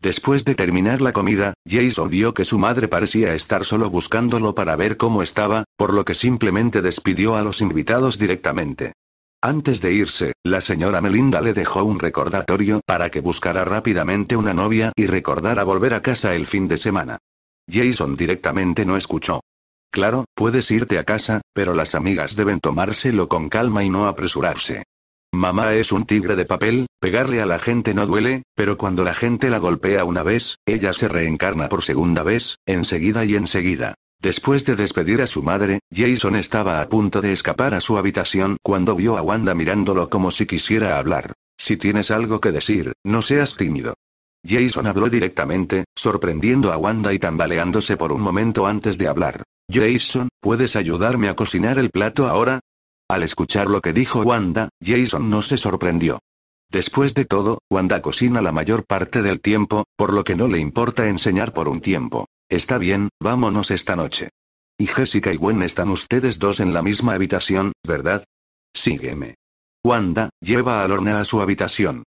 Después de terminar la comida, Jason vio que su madre parecía estar solo buscándolo para ver cómo estaba, por lo que simplemente despidió a los invitados directamente. Antes de irse, la señora Melinda le dejó un recordatorio para que buscara rápidamente una novia y recordara volver a casa el fin de semana. Jason directamente no escuchó. Claro, puedes irte a casa, pero las amigas deben tomárselo con calma y no apresurarse. Mamá es un tigre de papel, pegarle a la gente no duele, pero cuando la gente la golpea una vez, ella se reencarna por segunda vez, enseguida y enseguida. Después de despedir a su madre, Jason estaba a punto de escapar a su habitación cuando vio a Wanda mirándolo como si quisiera hablar. Si tienes algo que decir, no seas tímido. Jason habló directamente, sorprendiendo a Wanda y tambaleándose por un momento antes de hablar. Jason, ¿puedes ayudarme a cocinar el plato ahora? Al escuchar lo que dijo Wanda, Jason no se sorprendió. Después de todo, Wanda cocina la mayor parte del tiempo, por lo que no le importa enseñar por un tiempo. Está bien, vámonos esta noche. Y Jessica y Gwen están ustedes dos en la misma habitación, ¿verdad? Sígueme. Wanda, lleva a Lorna a su habitación.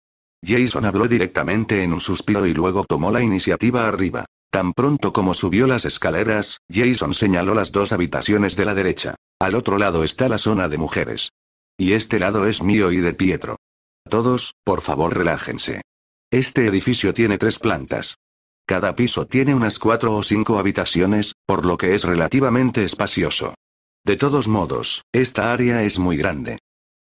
Jason habló directamente en un suspiro y luego tomó la iniciativa arriba. Tan pronto como subió las escaleras, Jason señaló las dos habitaciones de la derecha. Al otro lado está la zona de mujeres. Y este lado es mío y de Pietro. Todos, por favor, relájense. Este edificio tiene tres plantas. Cada piso tiene unas cuatro o cinco habitaciones, por lo que es relativamente espacioso. De todos modos, esta área es muy grande.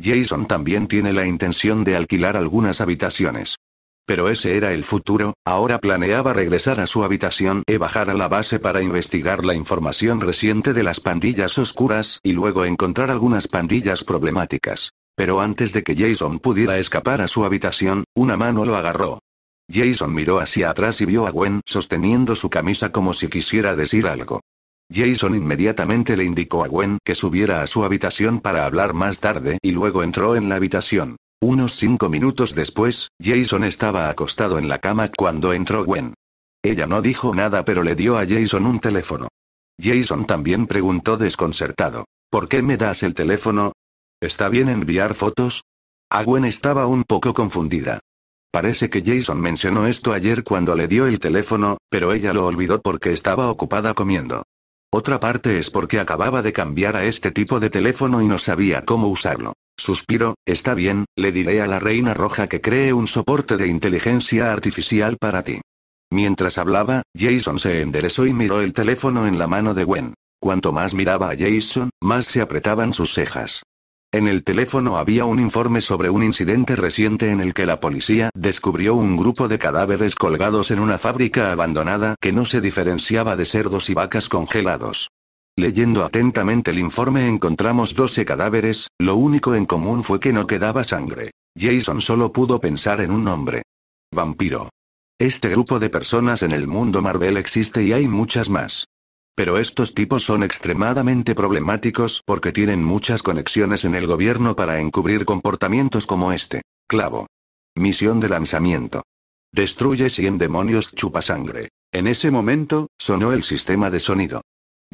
Jason también tiene la intención de alquilar algunas habitaciones. Pero ese era el futuro, ahora planeaba regresar a su habitación e bajar a la base para investigar la información reciente de las pandillas oscuras y luego encontrar algunas pandillas problemáticas. Pero antes de que Jason pudiera escapar a su habitación, una mano lo agarró. Jason miró hacia atrás y vio a Gwen sosteniendo su camisa como si quisiera decir algo. Jason inmediatamente le indicó a Gwen que subiera a su habitación para hablar más tarde y luego entró en la habitación. Unos cinco minutos después, Jason estaba acostado en la cama cuando entró Gwen. Ella no dijo nada pero le dio a Jason un teléfono. Jason también preguntó desconcertado. ¿Por qué me das el teléfono? ¿Está bien enviar fotos? A Gwen estaba un poco confundida. Parece que Jason mencionó esto ayer cuando le dio el teléfono, pero ella lo olvidó porque estaba ocupada comiendo. Otra parte es porque acababa de cambiar a este tipo de teléfono y no sabía cómo usarlo. Suspiro, está bien, le diré a la reina roja que cree un soporte de inteligencia artificial para ti. Mientras hablaba, Jason se enderezó y miró el teléfono en la mano de Gwen. Cuanto más miraba a Jason, más se apretaban sus cejas. En el teléfono había un informe sobre un incidente reciente en el que la policía descubrió un grupo de cadáveres colgados en una fábrica abandonada que no se diferenciaba de cerdos y vacas congelados. Leyendo atentamente el informe encontramos 12 cadáveres, lo único en común fue que no quedaba sangre. Jason solo pudo pensar en un nombre. Vampiro. Este grupo de personas en el mundo Marvel existe y hay muchas más. Pero estos tipos son extremadamente problemáticos porque tienen muchas conexiones en el gobierno para encubrir comportamientos como este. Clavo. Misión de lanzamiento. Destruye 100 demonios chupa sangre. En ese momento, sonó el sistema de sonido.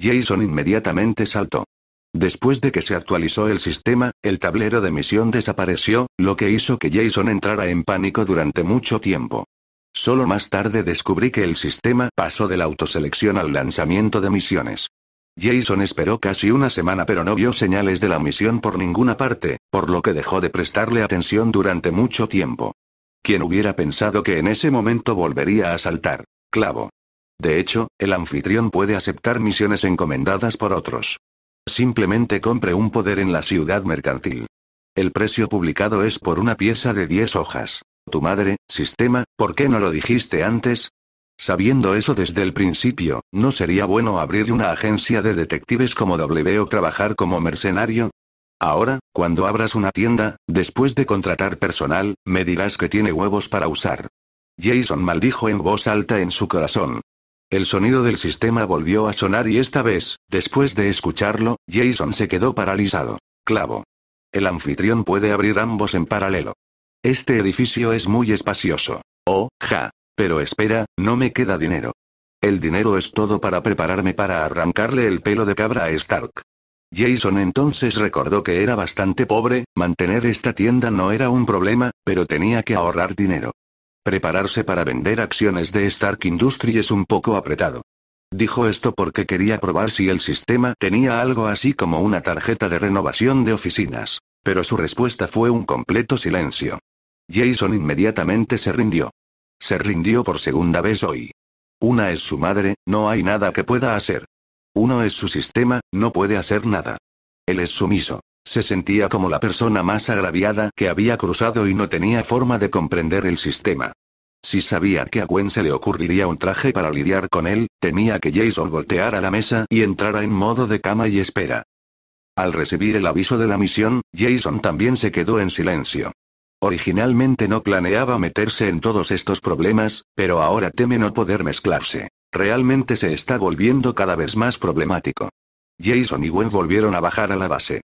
Jason inmediatamente saltó. Después de que se actualizó el sistema, el tablero de misión desapareció, lo que hizo que Jason entrara en pánico durante mucho tiempo. Solo más tarde descubrí que el sistema pasó de la autoselección al lanzamiento de misiones. Jason esperó casi una semana pero no vio señales de la misión por ninguna parte, por lo que dejó de prestarle atención durante mucho tiempo. Quien hubiera pensado que en ese momento volvería a saltar? Clavo. De hecho, el anfitrión puede aceptar misiones encomendadas por otros. Simplemente compre un poder en la ciudad mercantil. El precio publicado es por una pieza de 10 hojas. Tu madre, sistema, ¿por qué no lo dijiste antes? Sabiendo eso desde el principio, ¿no sería bueno abrir una agencia de detectives como W o trabajar como mercenario? Ahora, cuando abras una tienda, después de contratar personal, me dirás que tiene huevos para usar. Jason maldijo en voz alta en su corazón, el sonido del sistema volvió a sonar y esta vez, después de escucharlo, Jason se quedó paralizado. Clavo. El anfitrión puede abrir ambos en paralelo. Este edificio es muy espacioso. Oh, ja. Pero espera, no me queda dinero. El dinero es todo para prepararme para arrancarle el pelo de cabra a Stark. Jason entonces recordó que era bastante pobre, mantener esta tienda no era un problema, pero tenía que ahorrar dinero. Prepararse para vender acciones de Stark Industries es un poco apretado. Dijo esto porque quería probar si el sistema tenía algo así como una tarjeta de renovación de oficinas. Pero su respuesta fue un completo silencio. Jason inmediatamente se rindió. Se rindió por segunda vez hoy. Una es su madre, no hay nada que pueda hacer. Uno es su sistema, no puede hacer nada. Él es sumiso. Se sentía como la persona más agraviada que había cruzado y no tenía forma de comprender el sistema. Si sabía que a Gwen se le ocurriría un traje para lidiar con él, temía que Jason volteara la mesa y entrara en modo de cama y espera. Al recibir el aviso de la misión, Jason también se quedó en silencio. Originalmente no planeaba meterse en todos estos problemas, pero ahora teme no poder mezclarse. Realmente se está volviendo cada vez más problemático. Jason y Gwen volvieron a bajar a la base.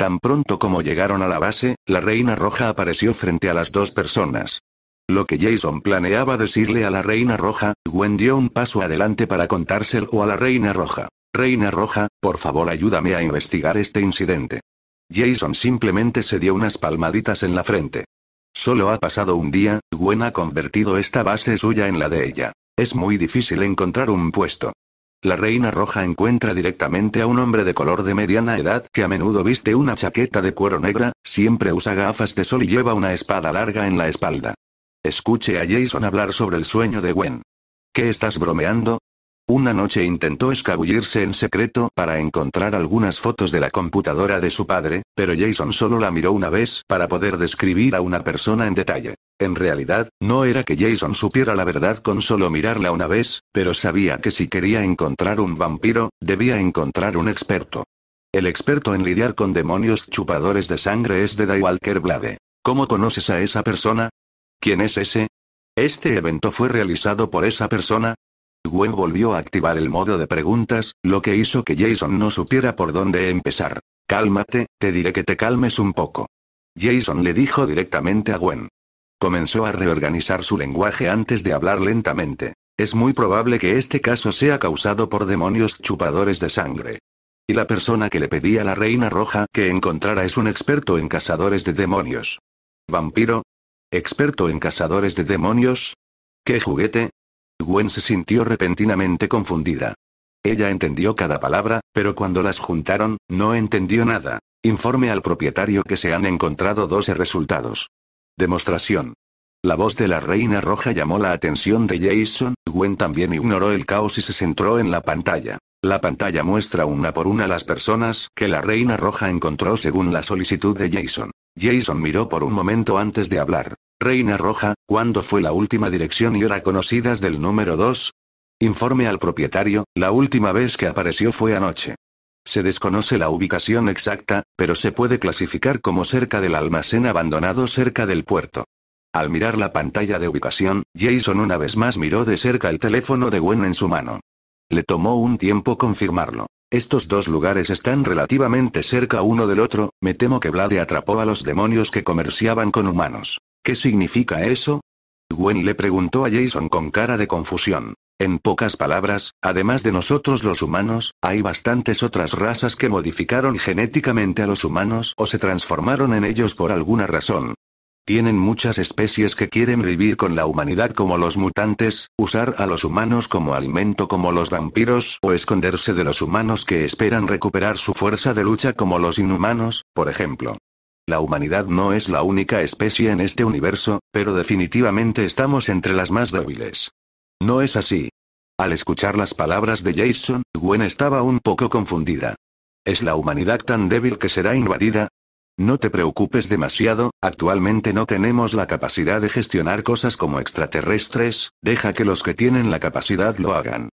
Tan pronto como llegaron a la base, la Reina Roja apareció frente a las dos personas. Lo que Jason planeaba decirle a la Reina Roja, Gwen dio un paso adelante para contárselo a la Reina Roja. Reina Roja, por favor ayúdame a investigar este incidente. Jason simplemente se dio unas palmaditas en la frente. Solo ha pasado un día, Gwen ha convertido esta base suya en la de ella. Es muy difícil encontrar un puesto. La reina roja encuentra directamente a un hombre de color de mediana edad que a menudo viste una chaqueta de cuero negra, siempre usa gafas de sol y lleva una espada larga en la espalda. Escuche a Jason hablar sobre el sueño de Gwen. ¿Qué estás bromeando? Una noche intentó escabullirse en secreto para encontrar algunas fotos de la computadora de su padre, pero Jason solo la miró una vez para poder describir a una persona en detalle. En realidad, no era que Jason supiera la verdad con solo mirarla una vez, pero sabía que si quería encontrar un vampiro, debía encontrar un experto. El experto en lidiar con demonios chupadores de sangre es de Walker Blade. ¿Cómo conoces a esa persona? ¿Quién es ese? ¿Este evento fue realizado por esa persona? Gwen volvió a activar el modo de preguntas, lo que hizo que Jason no supiera por dónde empezar. Cálmate, te diré que te calmes un poco. Jason le dijo directamente a Gwen. Comenzó a reorganizar su lenguaje antes de hablar lentamente. Es muy probable que este caso sea causado por demonios chupadores de sangre. Y la persona que le pedía a la reina roja que encontrara es un experto en cazadores de demonios. ¿Vampiro? ¿Experto en cazadores de demonios? ¿Qué juguete? Gwen se sintió repentinamente confundida. Ella entendió cada palabra, pero cuando las juntaron, no entendió nada. Informe al propietario que se han encontrado 12 resultados. Demostración. La voz de la Reina Roja llamó la atención de Jason, Gwen también ignoró el caos y se centró en la pantalla. La pantalla muestra una por una las personas que la Reina Roja encontró según la solicitud de Jason. Jason miró por un momento antes de hablar. Reina Roja, ¿cuándo fue la última dirección y hora conocidas del número 2? Informe al propietario, la última vez que apareció fue anoche. Se desconoce la ubicación exacta, pero se puede clasificar como cerca del almacén abandonado cerca del puerto. Al mirar la pantalla de ubicación, Jason una vez más miró de cerca el teléfono de Gwen en su mano. Le tomó un tiempo confirmarlo. Estos dos lugares están relativamente cerca uno del otro, me temo que Vlade atrapó a los demonios que comerciaban con humanos. ¿Qué significa eso? Gwen le preguntó a Jason con cara de confusión. En pocas palabras, además de nosotros los humanos, hay bastantes otras razas que modificaron genéticamente a los humanos o se transformaron en ellos por alguna razón. Tienen muchas especies que quieren vivir con la humanidad como los mutantes, usar a los humanos como alimento como los vampiros o esconderse de los humanos que esperan recuperar su fuerza de lucha como los inhumanos, por ejemplo. La humanidad no es la única especie en este universo, pero definitivamente estamos entre las más débiles. No es así. Al escuchar las palabras de Jason, Gwen estaba un poco confundida. ¿Es la humanidad tan débil que será invadida? No te preocupes demasiado, actualmente no tenemos la capacidad de gestionar cosas como extraterrestres, deja que los que tienen la capacidad lo hagan.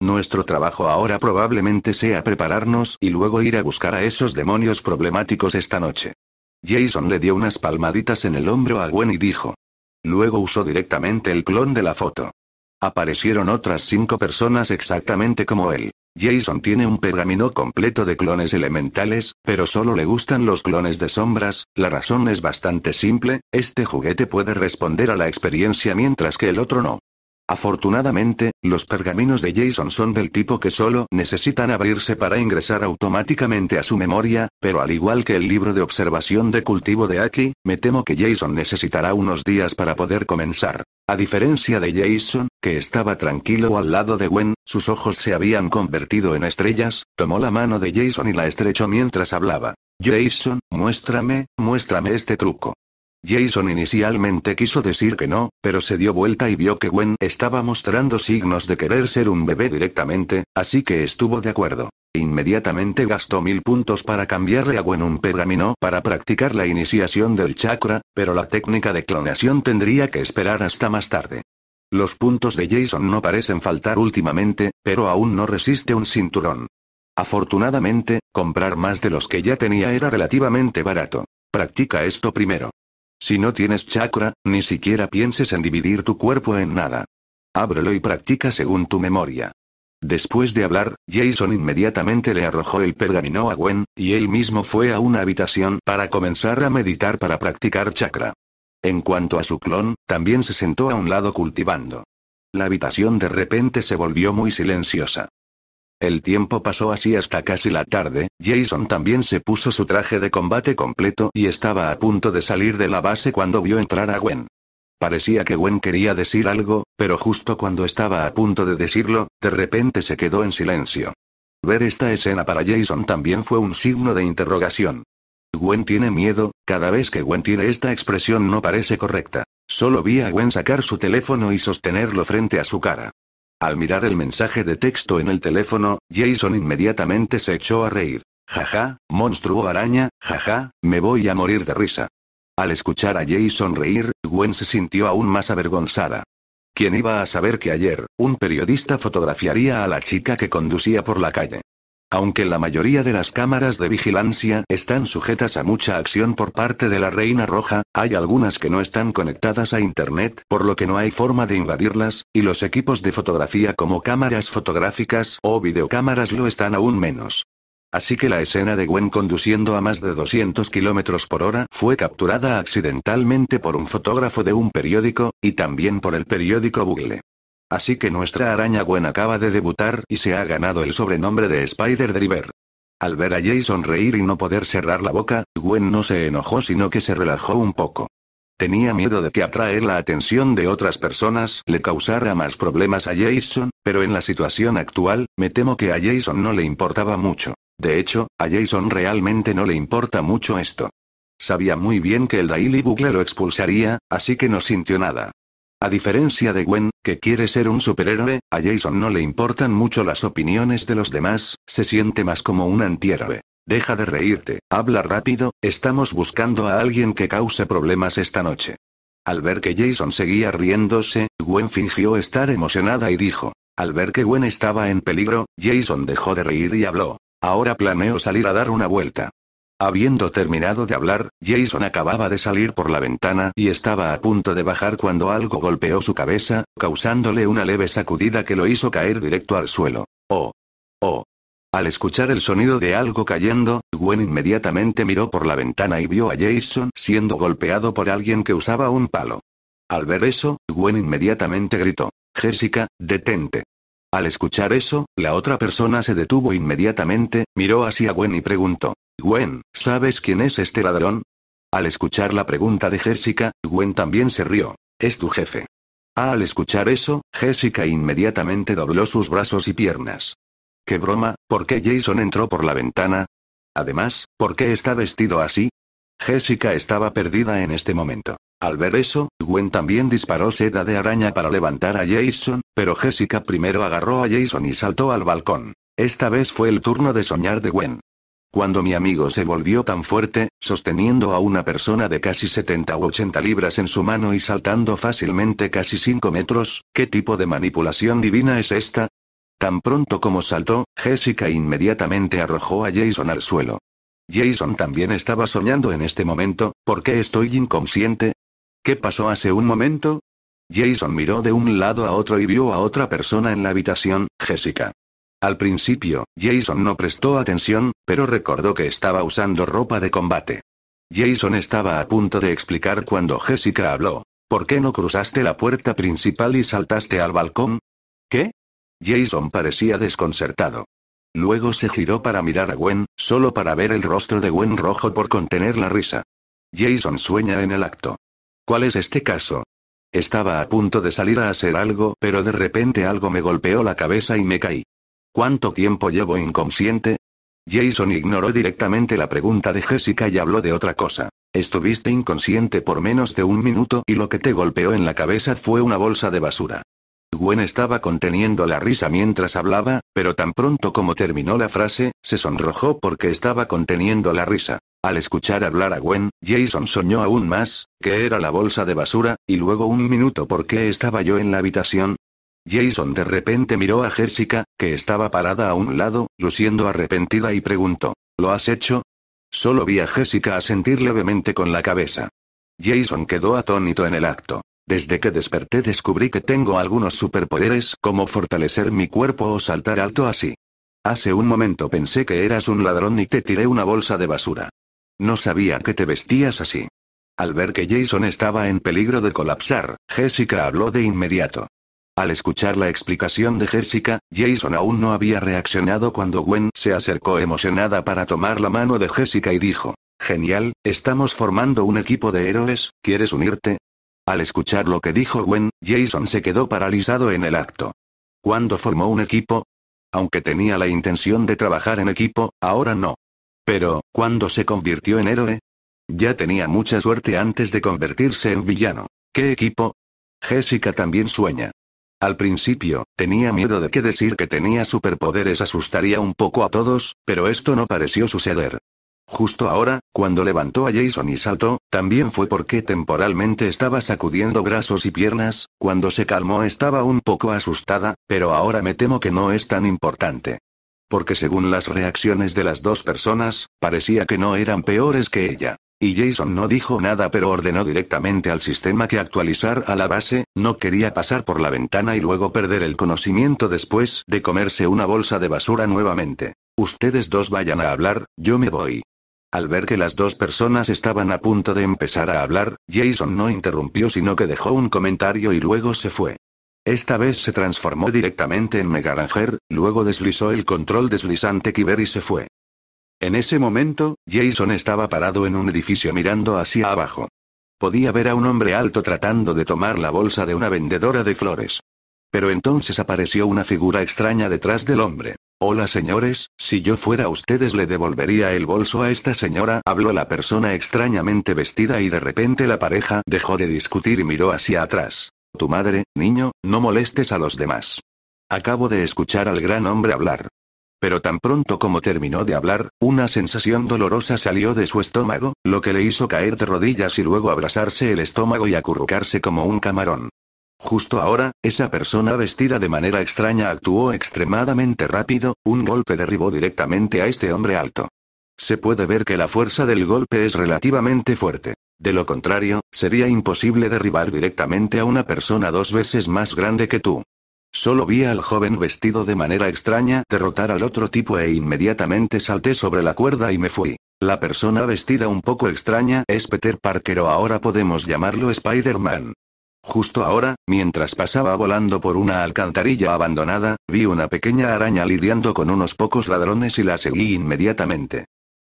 Nuestro trabajo ahora probablemente sea prepararnos y luego ir a buscar a esos demonios problemáticos esta noche. Jason le dio unas palmaditas en el hombro a Gwen y dijo. Luego usó directamente el clon de la foto. Aparecieron otras cinco personas exactamente como él. Jason tiene un pergamino completo de clones elementales, pero solo le gustan los clones de sombras, la razón es bastante simple, este juguete puede responder a la experiencia mientras que el otro no. Afortunadamente, los pergaminos de Jason son del tipo que solo necesitan abrirse para ingresar automáticamente a su memoria, pero al igual que el libro de observación de cultivo de Aki, me temo que Jason necesitará unos días para poder comenzar. A diferencia de Jason, que estaba tranquilo al lado de Gwen, sus ojos se habían convertido en estrellas, tomó la mano de Jason y la estrechó mientras hablaba. Jason, muéstrame, muéstrame este truco. Jason inicialmente quiso decir que no, pero se dio vuelta y vio que Gwen estaba mostrando signos de querer ser un bebé directamente, así que estuvo de acuerdo. Inmediatamente gastó mil puntos para cambiarle a Gwen un pergamino para practicar la iniciación del chakra, pero la técnica de clonación tendría que esperar hasta más tarde. Los puntos de Jason no parecen faltar últimamente, pero aún no resiste un cinturón. Afortunadamente, comprar más de los que ya tenía era relativamente barato. Practica esto primero. Si no tienes chakra, ni siquiera pienses en dividir tu cuerpo en nada. Ábrelo y practica según tu memoria. Después de hablar, Jason inmediatamente le arrojó el pergamino a Gwen, y él mismo fue a una habitación para comenzar a meditar para practicar chakra. En cuanto a su clon, también se sentó a un lado cultivando. La habitación de repente se volvió muy silenciosa. El tiempo pasó así hasta casi la tarde, Jason también se puso su traje de combate completo y estaba a punto de salir de la base cuando vio entrar a Gwen. Parecía que Gwen quería decir algo, pero justo cuando estaba a punto de decirlo, de repente se quedó en silencio. Ver esta escena para Jason también fue un signo de interrogación. Gwen tiene miedo, cada vez que Gwen tiene esta expresión no parece correcta. Solo vi a Gwen sacar su teléfono y sostenerlo frente a su cara. Al mirar el mensaje de texto en el teléfono, Jason inmediatamente se echó a reír. Jaja, monstruo araña, jaja, me voy a morir de risa. Al escuchar a Jason reír, Gwen se sintió aún más avergonzada. ¿Quién iba a saber que ayer, un periodista fotografiaría a la chica que conducía por la calle? Aunque la mayoría de las cámaras de vigilancia están sujetas a mucha acción por parte de la Reina Roja, hay algunas que no están conectadas a Internet, por lo que no hay forma de invadirlas, y los equipos de fotografía como cámaras fotográficas o videocámaras lo están aún menos. Así que la escena de Gwen conduciendo a más de 200 km por hora fue capturada accidentalmente por un fotógrafo de un periódico, y también por el periódico Google. Así que nuestra araña Gwen acaba de debutar y se ha ganado el sobrenombre de Spider Driver. Al ver a Jason reír y no poder cerrar la boca, Gwen no se enojó sino que se relajó un poco. Tenía miedo de que atraer la atención de otras personas le causara más problemas a Jason, pero en la situación actual, me temo que a Jason no le importaba mucho. De hecho, a Jason realmente no le importa mucho esto. Sabía muy bien que el Daily Bugle lo expulsaría, así que no sintió nada. A diferencia de Gwen, que quiere ser un superhéroe, a Jason no le importan mucho las opiniones de los demás, se siente más como un antihéroe. Deja de reírte, habla rápido, estamos buscando a alguien que cause problemas esta noche. Al ver que Jason seguía riéndose, Gwen fingió estar emocionada y dijo. Al ver que Gwen estaba en peligro, Jason dejó de reír y habló. Ahora planeo salir a dar una vuelta. Habiendo terminado de hablar, Jason acababa de salir por la ventana y estaba a punto de bajar cuando algo golpeó su cabeza, causándole una leve sacudida que lo hizo caer directo al suelo. ¡Oh! ¡Oh! Al escuchar el sonido de algo cayendo, Gwen inmediatamente miró por la ventana y vio a Jason siendo golpeado por alguien que usaba un palo. Al ver eso, Gwen inmediatamente gritó, Jessica, detente. Al escuchar eso, la otra persona se detuvo inmediatamente, miró hacia Gwen y preguntó, Gwen, ¿sabes quién es este ladrón? Al escuchar la pregunta de Jessica, Gwen también se rió. Es tu jefe. al escuchar eso, Jessica inmediatamente dobló sus brazos y piernas. ¡Qué broma! ¿Por qué Jason entró por la ventana? Además, ¿por qué está vestido así? Jessica estaba perdida en este momento. Al ver eso, Gwen también disparó seda de araña para levantar a Jason, pero Jessica primero agarró a Jason y saltó al balcón. Esta vez fue el turno de soñar de Gwen. Cuando mi amigo se volvió tan fuerte, sosteniendo a una persona de casi 70 u 80 libras en su mano y saltando fácilmente casi 5 metros, ¿qué tipo de manipulación divina es esta? Tan pronto como saltó, Jessica inmediatamente arrojó a Jason al suelo. Jason también estaba soñando en este momento, ¿por qué estoy inconsciente? ¿Qué pasó hace un momento? Jason miró de un lado a otro y vio a otra persona en la habitación, Jessica. Al principio, Jason no prestó atención, pero recordó que estaba usando ropa de combate. Jason estaba a punto de explicar cuando Jessica habló. ¿Por qué no cruzaste la puerta principal y saltaste al balcón? ¿Qué? Jason parecía desconcertado. Luego se giró para mirar a Gwen, solo para ver el rostro de Gwen rojo por contener la risa. Jason sueña en el acto. ¿Cuál es este caso? Estaba a punto de salir a hacer algo, pero de repente algo me golpeó la cabeza y me caí. ¿Cuánto tiempo llevo inconsciente? Jason ignoró directamente la pregunta de Jessica y habló de otra cosa. Estuviste inconsciente por menos de un minuto y lo que te golpeó en la cabeza fue una bolsa de basura. Gwen estaba conteniendo la risa mientras hablaba, pero tan pronto como terminó la frase, se sonrojó porque estaba conteniendo la risa. Al escuchar hablar a Gwen, Jason soñó aún más, que era la bolsa de basura, y luego un minuto porque estaba yo en la habitación, Jason de repente miró a Jessica, que estaba parada a un lado, luciendo arrepentida y preguntó, ¿Lo has hecho? Solo vi a Jessica asentir levemente con la cabeza. Jason quedó atónito en el acto. Desde que desperté descubrí que tengo algunos superpoderes, como fortalecer mi cuerpo o saltar alto así. Hace un momento pensé que eras un ladrón y te tiré una bolsa de basura. No sabía que te vestías así. Al ver que Jason estaba en peligro de colapsar, Jessica habló de inmediato. Al escuchar la explicación de Jessica, Jason aún no había reaccionado cuando Gwen se acercó emocionada para tomar la mano de Jessica y dijo, Genial, estamos formando un equipo de héroes, ¿quieres unirte? Al escuchar lo que dijo Gwen, Jason se quedó paralizado en el acto. ¿Cuándo formó un equipo? Aunque tenía la intención de trabajar en equipo, ahora no. Pero, ¿cuándo se convirtió en héroe? Ya tenía mucha suerte antes de convertirse en villano. ¿Qué equipo? Jessica también sueña. Al principio, tenía miedo de que decir que tenía superpoderes asustaría un poco a todos, pero esto no pareció suceder. Justo ahora, cuando levantó a Jason y saltó, también fue porque temporalmente estaba sacudiendo brazos y piernas, cuando se calmó estaba un poco asustada, pero ahora me temo que no es tan importante. Porque según las reacciones de las dos personas, parecía que no eran peores que ella. Y Jason no dijo nada pero ordenó directamente al sistema que actualizar a la base, no quería pasar por la ventana y luego perder el conocimiento después de comerse una bolsa de basura nuevamente. Ustedes dos vayan a hablar, yo me voy. Al ver que las dos personas estaban a punto de empezar a hablar, Jason no interrumpió sino que dejó un comentario y luego se fue. Esta vez se transformó directamente en Megaranger, luego deslizó el control deslizante Kiber y se fue. En ese momento, Jason estaba parado en un edificio mirando hacia abajo. Podía ver a un hombre alto tratando de tomar la bolsa de una vendedora de flores. Pero entonces apareció una figura extraña detrás del hombre. Hola señores, si yo fuera ustedes le devolvería el bolso a esta señora, habló la persona extrañamente vestida y de repente la pareja dejó de discutir y miró hacia atrás. Tu madre, niño, no molestes a los demás. Acabo de escuchar al gran hombre hablar. Pero tan pronto como terminó de hablar, una sensación dolorosa salió de su estómago, lo que le hizo caer de rodillas y luego abrazarse el estómago y acurrucarse como un camarón. Justo ahora, esa persona vestida de manera extraña actuó extremadamente rápido, un golpe derribó directamente a este hombre alto. Se puede ver que la fuerza del golpe es relativamente fuerte. De lo contrario, sería imposible derribar directamente a una persona dos veces más grande que tú. Solo vi al joven vestido de manera extraña derrotar al otro tipo e inmediatamente salté sobre la cuerda y me fui. La persona vestida un poco extraña es Peter Parker o ahora podemos llamarlo Spider-Man. Justo ahora, mientras pasaba volando por una alcantarilla abandonada, vi una pequeña araña lidiando con unos pocos ladrones y la seguí inmediatamente.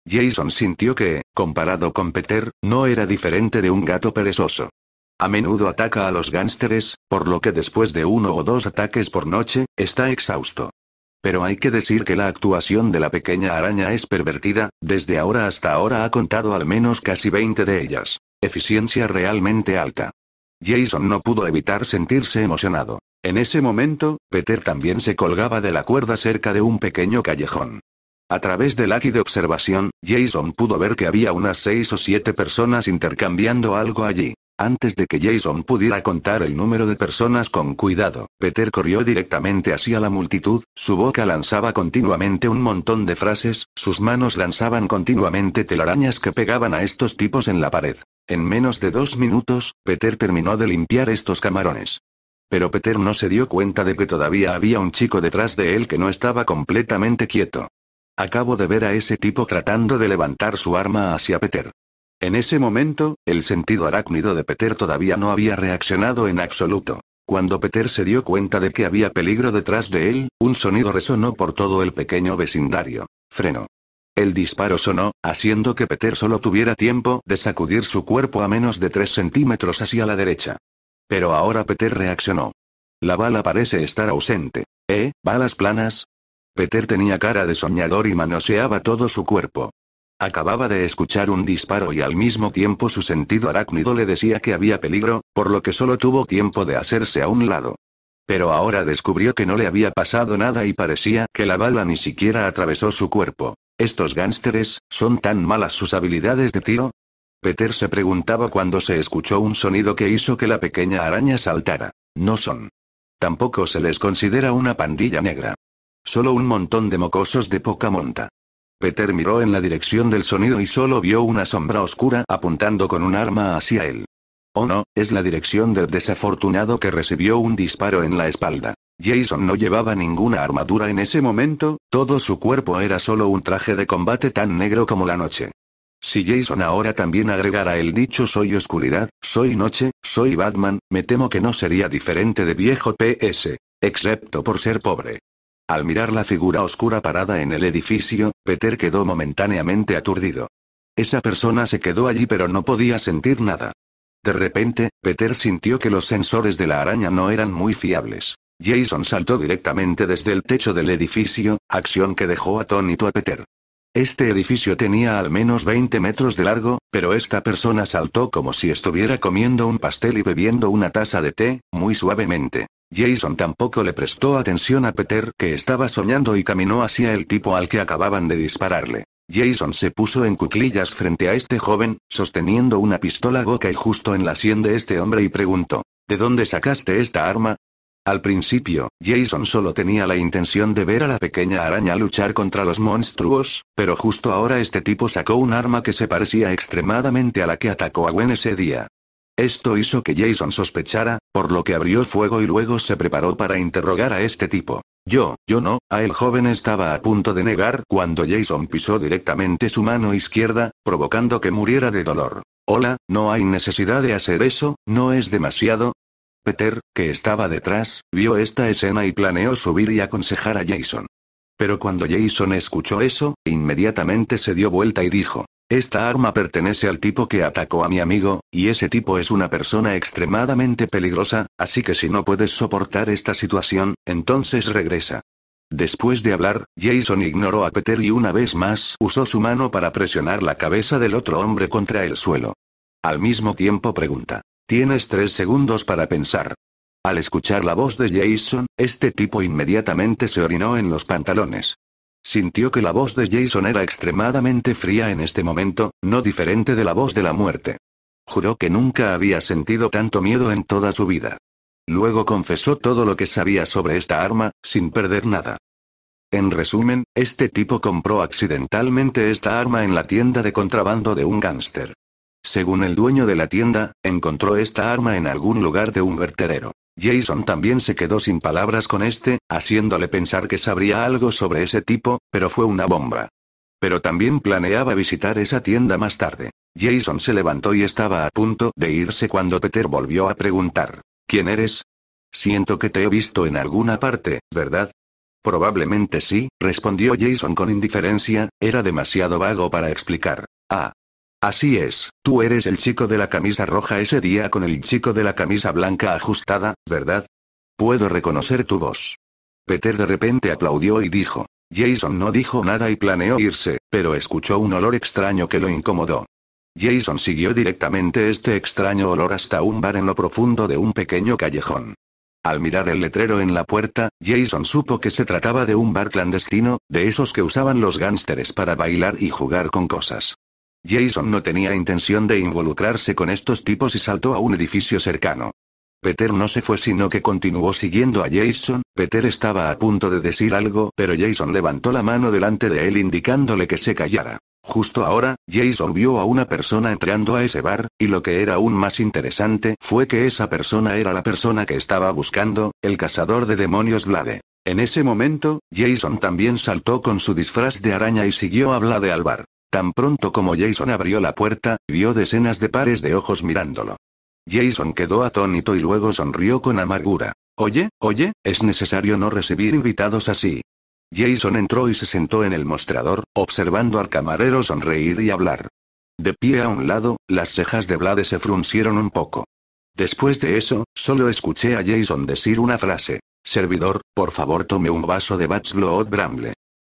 Jason sintió que, comparado con Peter, no era diferente de un gato perezoso. A menudo ataca a los gánsteres, por lo que después de uno o dos ataques por noche, está exhausto. Pero hay que decir que la actuación de la pequeña araña es pervertida, desde ahora hasta ahora ha contado al menos casi 20 de ellas. Eficiencia realmente alta. Jason no pudo evitar sentirse emocionado. En ese momento, Peter también se colgaba de la cuerda cerca de un pequeño callejón. A través del aquí de observación, Jason pudo ver que había unas seis o siete personas intercambiando algo allí. Antes de que Jason pudiera contar el número de personas con cuidado, Peter corrió directamente hacia la multitud, su boca lanzaba continuamente un montón de frases, sus manos lanzaban continuamente telarañas que pegaban a estos tipos en la pared. En menos de dos minutos, Peter terminó de limpiar estos camarones. Pero Peter no se dio cuenta de que todavía había un chico detrás de él que no estaba completamente quieto. Acabo de ver a ese tipo tratando de levantar su arma hacia Peter. En ese momento, el sentido arácnido de Peter todavía no había reaccionado en absoluto. Cuando Peter se dio cuenta de que había peligro detrás de él, un sonido resonó por todo el pequeño vecindario. Freno. El disparo sonó, haciendo que Peter solo tuviera tiempo de sacudir su cuerpo a menos de 3 centímetros hacia la derecha. Pero ahora Peter reaccionó. La bala parece estar ausente. ¿Eh? ¿Balas planas? Peter tenía cara de soñador y manoseaba todo su cuerpo. Acababa de escuchar un disparo y al mismo tiempo su sentido arácnido le decía que había peligro, por lo que solo tuvo tiempo de hacerse a un lado. Pero ahora descubrió que no le había pasado nada y parecía que la bala ni siquiera atravesó su cuerpo. ¿Estos gánsteres, son tan malas sus habilidades de tiro? Peter se preguntaba cuando se escuchó un sonido que hizo que la pequeña araña saltara. No son. Tampoco se les considera una pandilla negra. Solo un montón de mocosos de poca monta. Peter miró en la dirección del sonido y solo vio una sombra oscura apuntando con un arma hacia él. Oh no, es la dirección del desafortunado que recibió un disparo en la espalda. Jason no llevaba ninguna armadura en ese momento, todo su cuerpo era solo un traje de combate tan negro como la noche. Si Jason ahora también agregara el dicho soy oscuridad, soy noche, soy Batman, me temo que no sería diferente de viejo PS, excepto por ser pobre. Al mirar la figura oscura parada en el edificio, Peter quedó momentáneamente aturdido. Esa persona se quedó allí pero no podía sentir nada. De repente, Peter sintió que los sensores de la araña no eran muy fiables. Jason saltó directamente desde el techo del edificio, acción que dejó atónito a Peter. Este edificio tenía al menos 20 metros de largo, pero esta persona saltó como si estuviera comiendo un pastel y bebiendo una taza de té, muy suavemente. Jason tampoco le prestó atención a Peter que estaba soñando y caminó hacia el tipo al que acababan de dispararle. Jason se puso en cuclillas frente a este joven, sosteniendo una pistola Goka y justo en la sien de este hombre y preguntó, ¿De dónde sacaste esta arma? Al principio, Jason solo tenía la intención de ver a la pequeña araña luchar contra los monstruos, pero justo ahora este tipo sacó un arma que se parecía extremadamente a la que atacó a Gwen ese día. Esto hizo que Jason sospechara, por lo que abrió fuego y luego se preparó para interrogar a este tipo. Yo, yo no, a el joven estaba a punto de negar cuando Jason pisó directamente su mano izquierda, provocando que muriera de dolor. Hola, no hay necesidad de hacer eso, no es demasiado. Peter, que estaba detrás, vio esta escena y planeó subir y aconsejar a Jason. Pero cuando Jason escuchó eso, inmediatamente se dio vuelta y dijo, esta arma pertenece al tipo que atacó a mi amigo, y ese tipo es una persona extremadamente peligrosa, así que si no puedes soportar esta situación, entonces regresa. Después de hablar, Jason ignoró a Peter y una vez más usó su mano para presionar la cabeza del otro hombre contra el suelo. Al mismo tiempo pregunta. Tienes tres segundos para pensar. Al escuchar la voz de Jason, este tipo inmediatamente se orinó en los pantalones. Sintió que la voz de Jason era extremadamente fría en este momento, no diferente de la voz de la muerte. Juró que nunca había sentido tanto miedo en toda su vida. Luego confesó todo lo que sabía sobre esta arma, sin perder nada. En resumen, este tipo compró accidentalmente esta arma en la tienda de contrabando de un gángster. Según el dueño de la tienda, encontró esta arma en algún lugar de un vertedero. Jason también se quedó sin palabras con este, haciéndole pensar que sabría algo sobre ese tipo, pero fue una bomba. Pero también planeaba visitar esa tienda más tarde. Jason se levantó y estaba a punto de irse cuando Peter volvió a preguntar. ¿Quién eres? Siento que te he visto en alguna parte, ¿verdad? Probablemente sí, respondió Jason con indiferencia, era demasiado vago para explicar. Ah, Así es, tú eres el chico de la camisa roja ese día con el chico de la camisa blanca ajustada, ¿verdad? Puedo reconocer tu voz. Peter de repente aplaudió y dijo. Jason no dijo nada y planeó irse, pero escuchó un olor extraño que lo incomodó. Jason siguió directamente este extraño olor hasta un bar en lo profundo de un pequeño callejón. Al mirar el letrero en la puerta, Jason supo que se trataba de un bar clandestino, de esos que usaban los gánsteres para bailar y jugar con cosas. Jason no tenía intención de involucrarse con estos tipos y saltó a un edificio cercano. Peter no se fue sino que continuó siguiendo a Jason, Peter estaba a punto de decir algo, pero Jason levantó la mano delante de él indicándole que se callara. Justo ahora, Jason vio a una persona entrando a ese bar, y lo que era aún más interesante fue que esa persona era la persona que estaba buscando, el cazador de demonios Blade. En ese momento, Jason también saltó con su disfraz de araña y siguió a Blade al bar. Tan pronto como Jason abrió la puerta, vio decenas de pares de ojos mirándolo. Jason quedó atónito y luego sonrió con amargura. Oye, oye, es necesario no recibir invitados así. Jason entró y se sentó en el mostrador, observando al camarero sonreír y hablar. De pie a un lado, las cejas de Vlad se fruncieron un poco. Después de eso, solo escuché a Jason decir una frase. Servidor, por favor tome un vaso de Batch Bramble.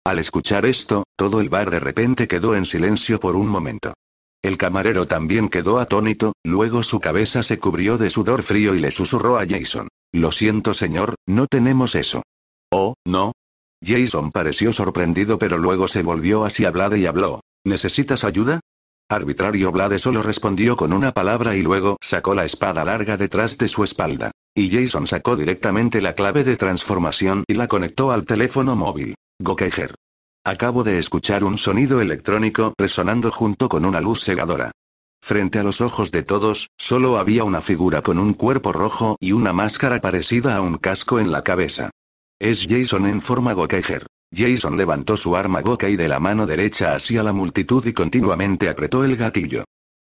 Al escuchar esto, todo el bar de repente quedó en silencio por un momento. El camarero también quedó atónito, luego su cabeza se cubrió de sudor frío y le susurró a Jason. Lo siento señor, no tenemos eso. Oh, no. Jason pareció sorprendido pero luego se volvió hacia Blade y habló. ¿Necesitas ayuda? Arbitrario Blade solo respondió con una palabra y luego sacó la espada larga detrás de su espalda. Y Jason sacó directamente la clave de transformación y la conectó al teléfono móvil. Gokeger. Acabo de escuchar un sonido electrónico resonando junto con una luz cegadora. Frente a los ojos de todos, solo había una figura con un cuerpo rojo y una máscara parecida a un casco en la cabeza. Es Jason en forma Gokeger. Jason levantó su arma y de la mano derecha hacia la multitud y continuamente apretó el gatillo.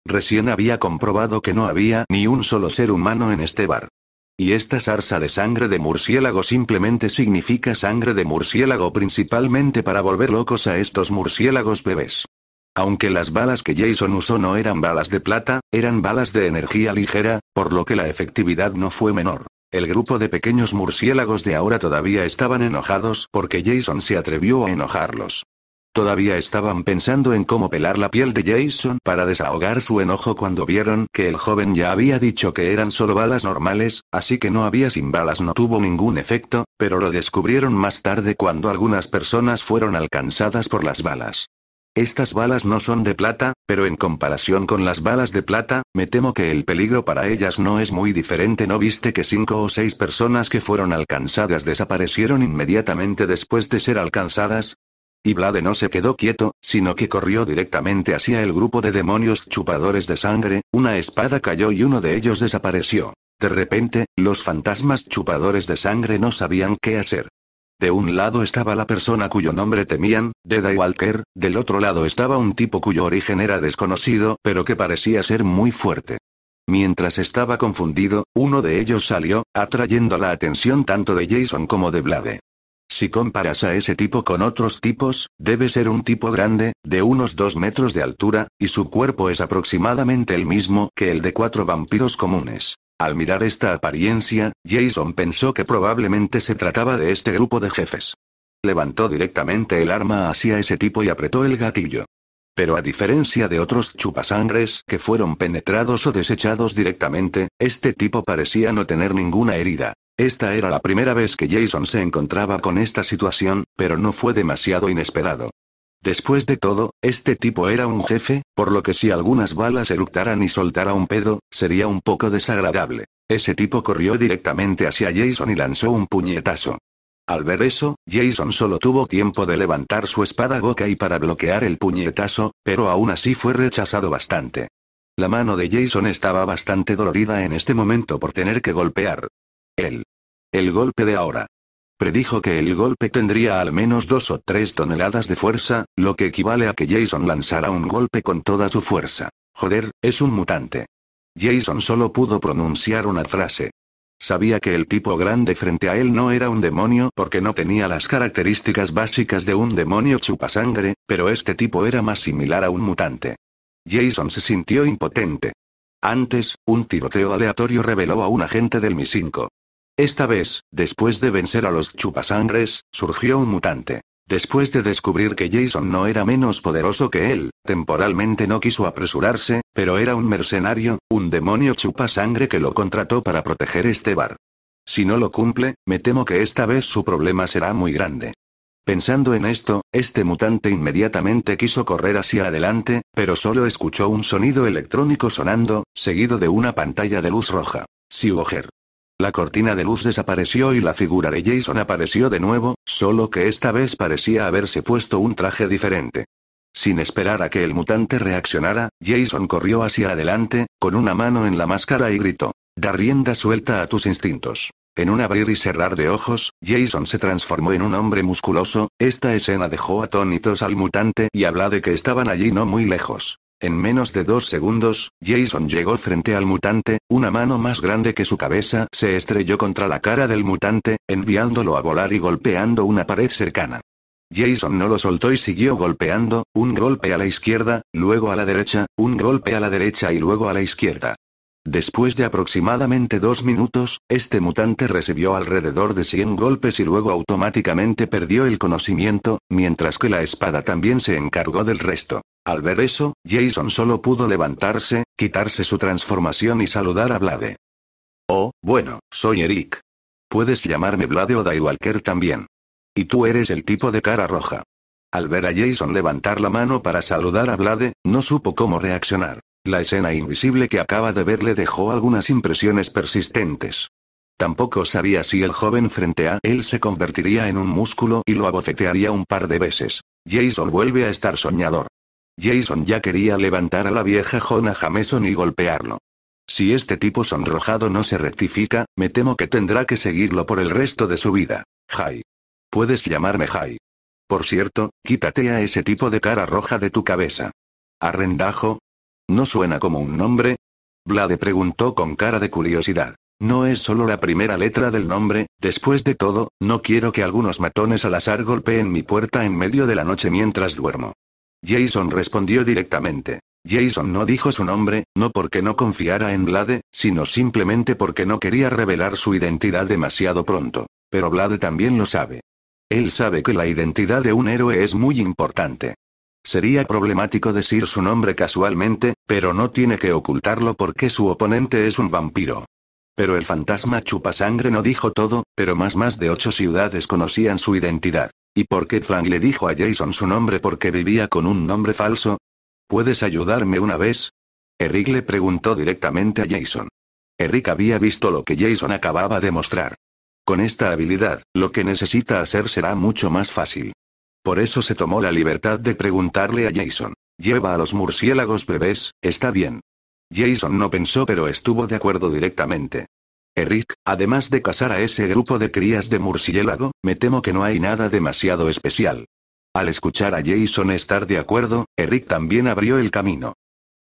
Recién había comprobado que no había ni un solo ser humano en este bar. Y esta sarsa de sangre de murciélago simplemente significa sangre de murciélago principalmente para volver locos a estos murciélagos bebés. Aunque las balas que Jason usó no eran balas de plata, eran balas de energía ligera, por lo que la efectividad no fue menor. El grupo de pequeños murciélagos de ahora todavía estaban enojados porque Jason se atrevió a enojarlos. Todavía estaban pensando en cómo pelar la piel de Jason para desahogar su enojo cuando vieron que el joven ya había dicho que eran solo balas normales, así que no había sin balas no tuvo ningún efecto, pero lo descubrieron más tarde cuando algunas personas fueron alcanzadas por las balas. Estas balas no son de plata, pero en comparación con las balas de plata, me temo que el peligro para ellas no es muy diferente. ¿No viste que cinco o seis personas que fueron alcanzadas desaparecieron inmediatamente después de ser alcanzadas? Y Blade no se quedó quieto, sino que corrió directamente hacia el grupo de demonios chupadores de sangre, una espada cayó y uno de ellos desapareció. De repente, los fantasmas chupadores de sangre no sabían qué hacer. De un lado estaba la persona cuyo nombre temían, Deda Walker, del otro lado estaba un tipo cuyo origen era desconocido, pero que parecía ser muy fuerte. Mientras estaba confundido, uno de ellos salió, atrayendo la atención tanto de Jason como de Blade. Si comparas a ese tipo con otros tipos, debe ser un tipo grande, de unos 2 metros de altura, y su cuerpo es aproximadamente el mismo que el de cuatro vampiros comunes. Al mirar esta apariencia, Jason pensó que probablemente se trataba de este grupo de jefes. Levantó directamente el arma hacia ese tipo y apretó el gatillo. Pero a diferencia de otros chupasangres que fueron penetrados o desechados directamente, este tipo parecía no tener ninguna herida. Esta era la primera vez que Jason se encontraba con esta situación, pero no fue demasiado inesperado. Después de todo, este tipo era un jefe, por lo que si algunas balas eructaran y soltara un pedo, sería un poco desagradable. Ese tipo corrió directamente hacia Jason y lanzó un puñetazo. Al ver eso, Jason solo tuvo tiempo de levantar su espada Gokai para bloquear el puñetazo, pero aún así fue rechazado bastante. La mano de Jason estaba bastante dolorida en este momento por tener que golpear, el. El golpe de ahora. Predijo que el golpe tendría al menos dos o tres toneladas de fuerza, lo que equivale a que Jason lanzara un golpe con toda su fuerza. Joder, es un mutante. Jason solo pudo pronunciar una frase. Sabía que el tipo grande frente a él no era un demonio porque no tenía las características básicas de un demonio chupasangre, pero este tipo era más similar a un mutante. Jason se sintió impotente. Antes, un tiroteo aleatorio reveló a un agente del Mi-5. Esta vez, después de vencer a los chupasangres, surgió un mutante. Después de descubrir que Jason no era menos poderoso que él, temporalmente no quiso apresurarse, pero era un mercenario, un demonio chupasangre que lo contrató para proteger este bar. Si no lo cumple, me temo que esta vez su problema será muy grande. Pensando en esto, este mutante inmediatamente quiso correr hacia adelante, pero solo escuchó un sonido electrónico sonando, seguido de una pantalla de luz roja. Siuger. La cortina de luz desapareció y la figura de Jason apareció de nuevo, solo que esta vez parecía haberse puesto un traje diferente. Sin esperar a que el mutante reaccionara, Jason corrió hacia adelante, con una mano en la máscara y gritó, Da rienda suelta a tus instintos. En un abrir y cerrar de ojos, Jason se transformó en un hombre musculoso, esta escena dejó atónitos al mutante y habla de que estaban allí no muy lejos. En menos de dos segundos, Jason llegó frente al mutante, una mano más grande que su cabeza se estrelló contra la cara del mutante, enviándolo a volar y golpeando una pared cercana. Jason no lo soltó y siguió golpeando, un golpe a la izquierda, luego a la derecha, un golpe a la derecha y luego a la izquierda. Después de aproximadamente dos minutos, este mutante recibió alrededor de 100 golpes y luego automáticamente perdió el conocimiento, mientras que la espada también se encargó del resto. Al ver eso, Jason solo pudo levantarse, quitarse su transformación y saludar a Blade. Oh, bueno, soy Eric. Puedes llamarme Blade o Daywalker también. Y tú eres el tipo de cara roja. Al ver a Jason levantar la mano para saludar a Blade, no supo cómo reaccionar. La escena invisible que acaba de ver le dejó algunas impresiones persistentes. Tampoco sabía si el joven frente a él se convertiría en un músculo y lo abofetearía un par de veces. Jason vuelve a estar soñador. Jason ya quería levantar a la vieja Jonah Jameson y golpearlo. Si este tipo sonrojado no se rectifica, me temo que tendrá que seguirlo por el resto de su vida. Jai. Puedes llamarme Jai. Por cierto, quítate a ese tipo de cara roja de tu cabeza. ¿Arrendajo? ¿No suena como un nombre? Blade preguntó con cara de curiosidad. No es solo la primera letra del nombre, después de todo, no quiero que algunos matones al azar golpeen mi puerta en medio de la noche mientras duermo. Jason respondió directamente. Jason no dijo su nombre, no porque no confiara en Blade, sino simplemente porque no quería revelar su identidad demasiado pronto. Pero Blade también lo sabe. Él sabe que la identidad de un héroe es muy importante. Sería problemático decir su nombre casualmente, pero no tiene que ocultarlo porque su oponente es un vampiro. Pero el fantasma chupasangre no dijo todo, pero más más de ocho ciudades conocían su identidad. ¿Y por qué Frank le dijo a Jason su nombre porque vivía con un nombre falso? ¿Puedes ayudarme una vez? Eric le preguntó directamente a Jason. Eric había visto lo que Jason acababa de mostrar. Con esta habilidad, lo que necesita hacer será mucho más fácil. Por eso se tomó la libertad de preguntarle a Jason. Lleva a los murciélagos bebés, está bien. Jason no pensó pero estuvo de acuerdo directamente. Eric, además de casar a ese grupo de crías de murciélago, me temo que no hay nada demasiado especial. Al escuchar a Jason estar de acuerdo, Eric también abrió el camino.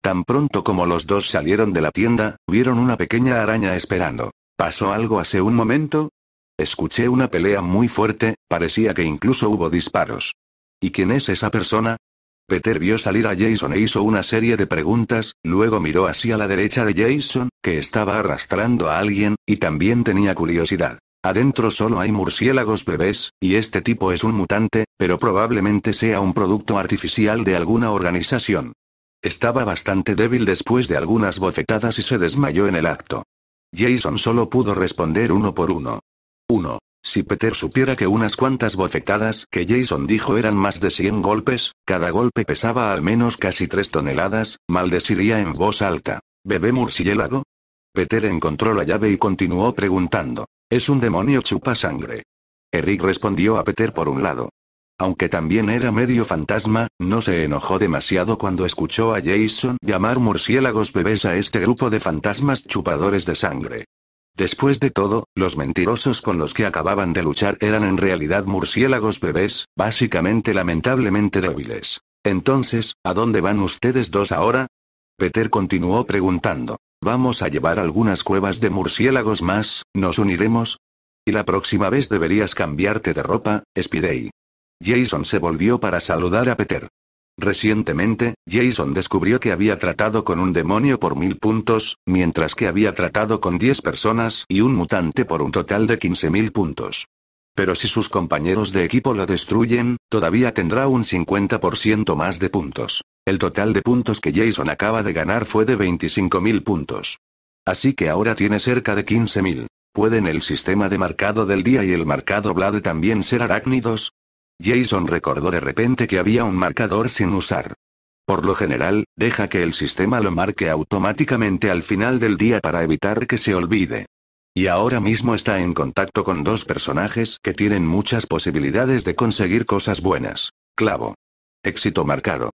Tan pronto como los dos salieron de la tienda, vieron una pequeña araña esperando. ¿Pasó algo hace un momento? Escuché una pelea muy fuerte, parecía que incluso hubo disparos. ¿Y quién es esa persona? Peter vio salir a Jason e hizo una serie de preguntas, luego miró hacia la derecha de Jason, que estaba arrastrando a alguien, y también tenía curiosidad. Adentro solo hay murciélagos bebés, y este tipo es un mutante, pero probablemente sea un producto artificial de alguna organización. Estaba bastante débil después de algunas bofetadas y se desmayó en el acto. Jason solo pudo responder uno por uno. 1. Si Peter supiera que unas cuantas bofetadas que Jason dijo eran más de 100 golpes, cada golpe pesaba al menos casi 3 toneladas, maldeciría en voz alta. ¿Bebé murciélago? Peter encontró la llave y continuó preguntando. Es un demonio chupa sangre. Eric respondió a Peter por un lado. Aunque también era medio fantasma, no se enojó demasiado cuando escuchó a Jason llamar murciélagos bebés a este grupo de fantasmas chupadores de sangre. Después de todo, los mentirosos con los que acababan de luchar eran en realidad murciélagos bebés, básicamente lamentablemente débiles. Entonces, ¿a dónde van ustedes dos ahora? Peter continuó preguntando. Vamos a llevar algunas cuevas de murciélagos más, nos uniremos. Y la próxima vez deberías cambiarte de ropa, Spidey. Jason se volvió para saludar a Peter. Recientemente, Jason descubrió que había tratado con un demonio por mil puntos, mientras que había tratado con 10 personas y un mutante por un total de 15.000 puntos. Pero si sus compañeros de equipo lo destruyen, todavía tendrá un 50% más de puntos. El total de puntos que Jason acaba de ganar fue de 25.000 puntos. Así que ahora tiene cerca de 15.000. ¿Pueden el sistema de marcado del día y el marcado Blade también ser arácnidos? Jason recordó de repente que había un marcador sin usar. Por lo general, deja que el sistema lo marque automáticamente al final del día para evitar que se olvide. Y ahora mismo está en contacto con dos personajes que tienen muchas posibilidades de conseguir cosas buenas. Clavo. Éxito marcado.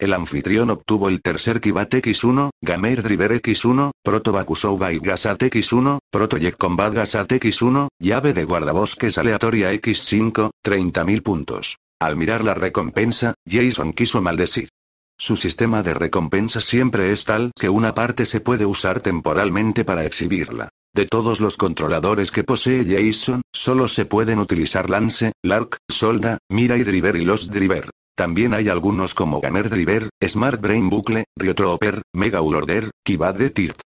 El anfitrión obtuvo el tercer Kibat X1, Gamer Driver X1, Proto Bakusouba y Gasat X1, Proto Jet Combat Gasat X1, llave de guardabosques aleatoria X5, 30.000 puntos. Al mirar la recompensa, Jason quiso maldecir. Su sistema de recompensa siempre es tal que una parte se puede usar temporalmente para exhibirla. De todos los controladores que posee Jason, solo se pueden utilizar Lance, Lark, Solda, Mira y Driver y los Driver. También hay algunos como Gamer Driver, Smart Brain Bucle, Riotropper, Mega Ulorder, Kibad de Tirt.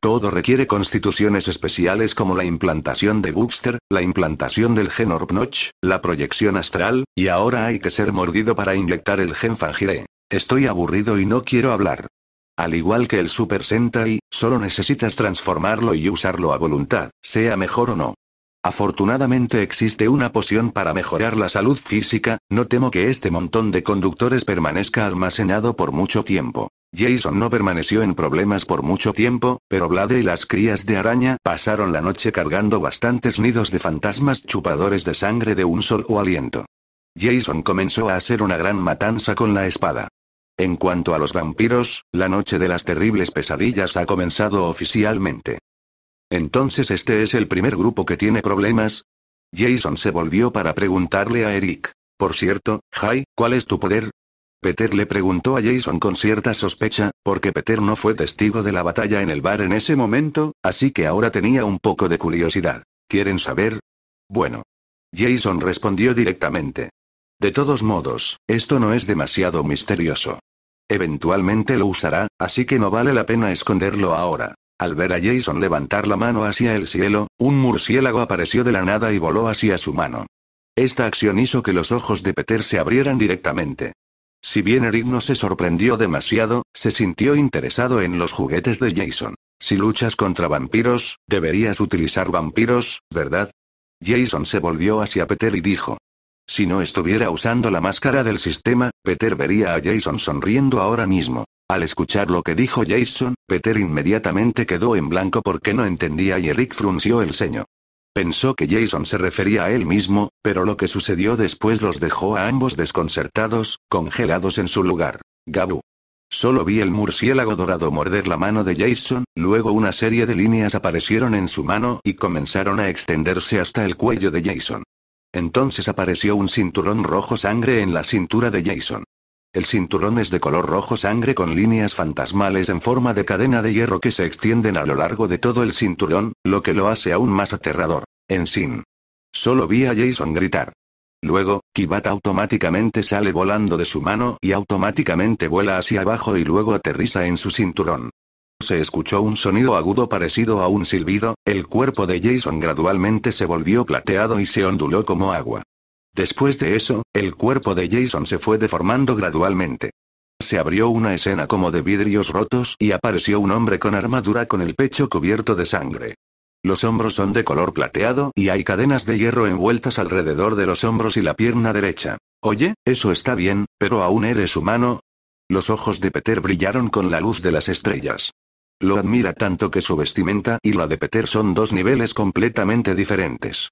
Todo requiere constituciones especiales como la implantación de Buxter, la implantación del gen Orpnoch, la proyección astral, y ahora hay que ser mordido para inyectar el gen Fangire. Estoy aburrido y no quiero hablar. Al igual que el Super Sentai, solo necesitas transformarlo y usarlo a voluntad, sea mejor o no. Afortunadamente existe una poción para mejorar la salud física, no temo que este montón de conductores permanezca almacenado por mucho tiempo. Jason no permaneció en problemas por mucho tiempo, pero Blade y las crías de araña pasaron la noche cargando bastantes nidos de fantasmas chupadores de sangre de un sol o aliento. Jason comenzó a hacer una gran matanza con la espada. En cuanto a los vampiros, la noche de las terribles pesadillas ha comenzado oficialmente. Entonces este es el primer grupo que tiene problemas. Jason se volvió para preguntarle a Eric. Por cierto, Jai, ¿cuál es tu poder? Peter le preguntó a Jason con cierta sospecha, porque Peter no fue testigo de la batalla en el bar en ese momento, así que ahora tenía un poco de curiosidad. ¿Quieren saber? Bueno. Jason respondió directamente. De todos modos, esto no es demasiado misterioso. Eventualmente lo usará, así que no vale la pena esconderlo ahora. Al ver a Jason levantar la mano hacia el cielo, un murciélago apareció de la nada y voló hacia su mano. Esta acción hizo que los ojos de Peter se abrieran directamente. Si bien Eric no se sorprendió demasiado, se sintió interesado en los juguetes de Jason. Si luchas contra vampiros, deberías utilizar vampiros, ¿verdad? Jason se volvió hacia Peter y dijo. Si no estuviera usando la máscara del sistema, Peter vería a Jason sonriendo ahora mismo. Al escuchar lo que dijo Jason, Peter inmediatamente quedó en blanco porque no entendía y Eric frunció el ceño. Pensó que Jason se refería a él mismo, pero lo que sucedió después los dejó a ambos desconcertados, congelados en su lugar. Gabu. Solo vi el murciélago dorado morder la mano de Jason, luego una serie de líneas aparecieron en su mano y comenzaron a extenderse hasta el cuello de Jason. Entonces apareció un cinturón rojo sangre en la cintura de Jason. El cinturón es de color rojo sangre con líneas fantasmales en forma de cadena de hierro que se extienden a lo largo de todo el cinturón, lo que lo hace aún más aterrador. En sin. Solo vi a Jason gritar. Luego, Kibat automáticamente sale volando de su mano y automáticamente vuela hacia abajo y luego aterriza en su cinturón. Se escuchó un sonido agudo parecido a un silbido, el cuerpo de Jason gradualmente se volvió plateado y se onduló como agua. Después de eso, el cuerpo de Jason se fue deformando gradualmente. Se abrió una escena como de vidrios rotos y apareció un hombre con armadura con el pecho cubierto de sangre. Los hombros son de color plateado y hay cadenas de hierro envueltas alrededor de los hombros y la pierna derecha. Oye, eso está bien, pero aún eres humano. Los ojos de Peter brillaron con la luz de las estrellas. Lo admira tanto que su vestimenta y la de Peter son dos niveles completamente diferentes.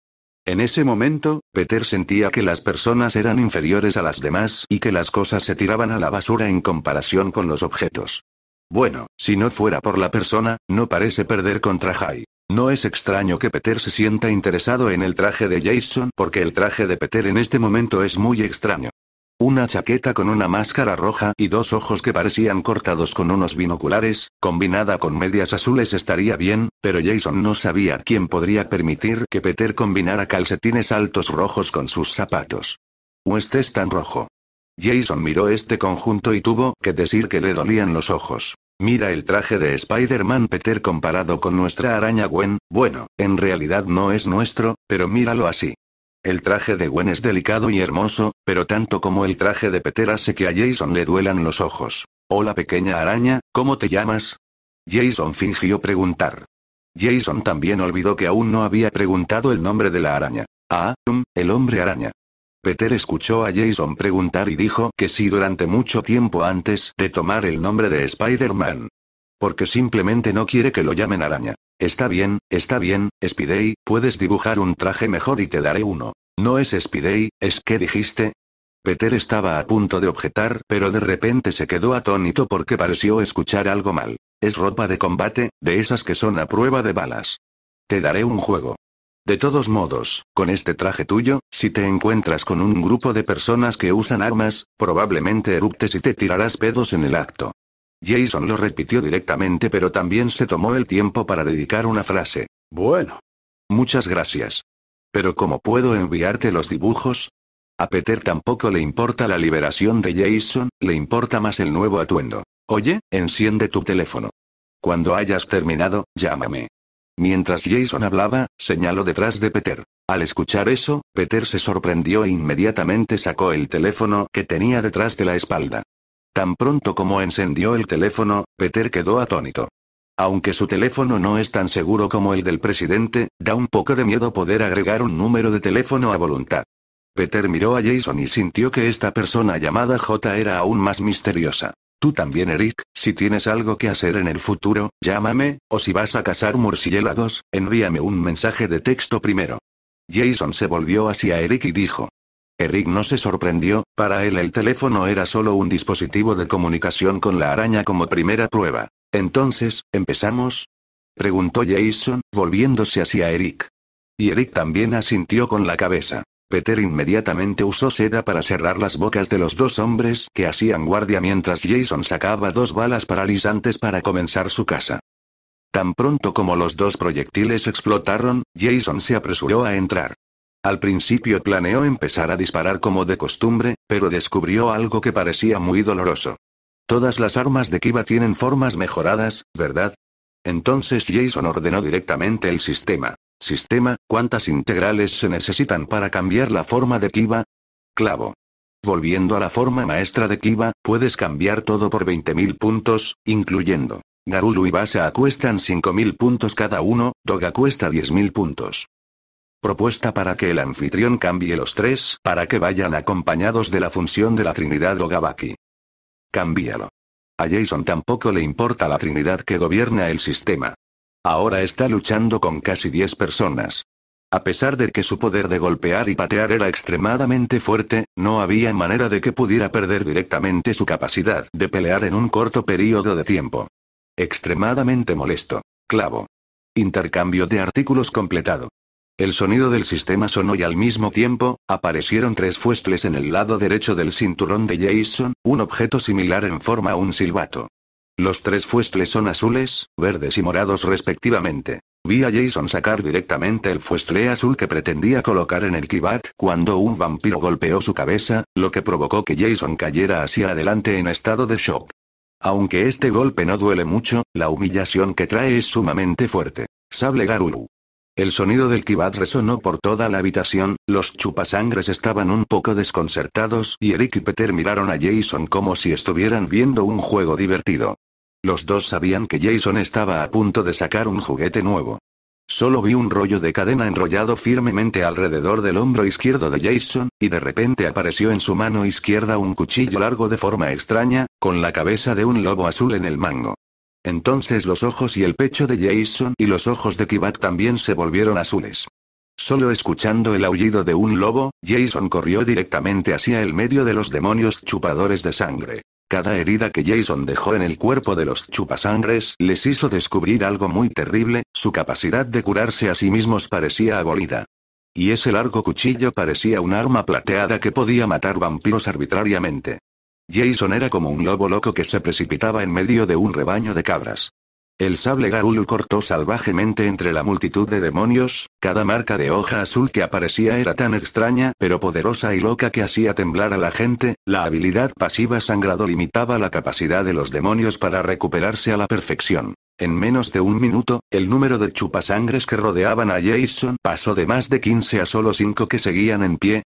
En ese momento, Peter sentía que las personas eran inferiores a las demás y que las cosas se tiraban a la basura en comparación con los objetos. Bueno, si no fuera por la persona, no parece perder contra Jai. No es extraño que Peter se sienta interesado en el traje de Jason porque el traje de Peter en este momento es muy extraño. Una chaqueta con una máscara roja y dos ojos que parecían cortados con unos binoculares, combinada con medias azules estaría bien, pero Jason no sabía quién podría permitir que Peter combinara calcetines altos rojos con sus zapatos. este es tan rojo. Jason miró este conjunto y tuvo que decir que le dolían los ojos. Mira el traje de Spider-Man Peter comparado con nuestra araña Gwen, bueno, en realidad no es nuestro, pero míralo así. El traje de Gwen es delicado y hermoso, pero tanto como el traje de Peter hace que a Jason le duelan los ojos. Hola pequeña araña, ¿cómo te llamas? Jason fingió preguntar. Jason también olvidó que aún no había preguntado el nombre de la araña. Ah, um, el hombre araña. Peter escuchó a Jason preguntar y dijo que sí durante mucho tiempo antes de tomar el nombre de Spider-Man. Porque simplemente no quiere que lo llamen araña. Está bien, está bien, Spidey, puedes dibujar un traje mejor y te daré uno. No es Spidey, es que dijiste, Peter estaba a punto de objetar, pero de repente se quedó atónito porque pareció escuchar algo mal. Es ropa de combate, de esas que son a prueba de balas. Te daré un juego. De todos modos, con este traje tuyo, si te encuentras con un grupo de personas que usan armas, probablemente eruptes y te tirarás pedos en el acto. Jason lo repitió directamente pero también se tomó el tiempo para dedicar una frase. Bueno. Muchas gracias. Pero ¿cómo puedo enviarte los dibujos? A Peter tampoco le importa la liberación de Jason, le importa más el nuevo atuendo. Oye, enciende tu teléfono. Cuando hayas terminado, llámame. Mientras Jason hablaba, señaló detrás de Peter. Al escuchar eso, Peter se sorprendió e inmediatamente sacó el teléfono que tenía detrás de la espalda. Tan pronto como encendió el teléfono, Peter quedó atónito. Aunque su teléfono no es tan seguro como el del presidente, da un poco de miedo poder agregar un número de teléfono a voluntad. Peter miró a Jason y sintió que esta persona llamada J era aún más misteriosa. Tú también, Eric, si tienes algo que hacer en el futuro, llámame, o si vas a cazar murciélagos, envíame un mensaje de texto primero. Jason se volvió hacia Eric y dijo, Eric no se sorprendió, para él el teléfono era solo un dispositivo de comunicación con la araña como primera prueba. Entonces, ¿empezamos? Preguntó Jason, volviéndose hacia Eric. Y Eric también asintió con la cabeza. Peter inmediatamente usó seda para cerrar las bocas de los dos hombres que hacían guardia mientras Jason sacaba dos balas paralizantes para comenzar su casa. Tan pronto como los dos proyectiles explotaron, Jason se apresuró a entrar. Al principio planeó empezar a disparar como de costumbre, pero descubrió algo que parecía muy doloroso. Todas las armas de Kiva tienen formas mejoradas, ¿verdad? Entonces Jason ordenó directamente el sistema. Sistema, ¿cuántas integrales se necesitan para cambiar la forma de Kiva? Clavo. Volviendo a la forma maestra de Kiva, puedes cambiar todo por 20.000 puntos, incluyendo. Garulu y Basa cuestan 5.000 puntos cada uno, Doga cuesta 10.000 puntos. Propuesta para que el anfitrión cambie los tres, para que vayan acompañados de la función de la Trinidad Ogabaki. Cámbialo. A Jason tampoco le importa la Trinidad que gobierna el sistema. Ahora está luchando con casi 10 personas. A pesar de que su poder de golpear y patear era extremadamente fuerte, no había manera de que pudiera perder directamente su capacidad de pelear en un corto periodo de tiempo. Extremadamente molesto. Clavo. Intercambio de artículos completado. El sonido del sistema sonó y al mismo tiempo, aparecieron tres fuestles en el lado derecho del cinturón de Jason, un objeto similar en forma a un silbato. Los tres fuestles son azules, verdes y morados respectivamente. Vi a Jason sacar directamente el fuestle azul que pretendía colocar en el kibat cuando un vampiro golpeó su cabeza, lo que provocó que Jason cayera hacia adelante en estado de shock. Aunque este golpe no duele mucho, la humillación que trae es sumamente fuerte. Sable Garulu. El sonido del kibat resonó por toda la habitación, los chupasangres estaban un poco desconcertados y Eric y Peter miraron a Jason como si estuvieran viendo un juego divertido. Los dos sabían que Jason estaba a punto de sacar un juguete nuevo. Solo vi un rollo de cadena enrollado firmemente alrededor del hombro izquierdo de Jason, y de repente apareció en su mano izquierda un cuchillo largo de forma extraña, con la cabeza de un lobo azul en el mango. Entonces los ojos y el pecho de Jason y los ojos de Kibat también se volvieron azules. Solo escuchando el aullido de un lobo, Jason corrió directamente hacia el medio de los demonios chupadores de sangre. Cada herida que Jason dejó en el cuerpo de los chupasangres les hizo descubrir algo muy terrible, su capacidad de curarse a sí mismos parecía abolida. Y ese largo cuchillo parecía un arma plateada que podía matar vampiros arbitrariamente. Jason era como un lobo loco que se precipitaba en medio de un rebaño de cabras. El sable Garulu cortó salvajemente entre la multitud de demonios, cada marca de hoja azul que aparecía era tan extraña pero poderosa y loca que hacía temblar a la gente, la habilidad pasiva sangrado limitaba la capacidad de los demonios para recuperarse a la perfección. En menos de un minuto, el número de chupasangres que rodeaban a Jason pasó de más de 15 a solo 5 que seguían en pie,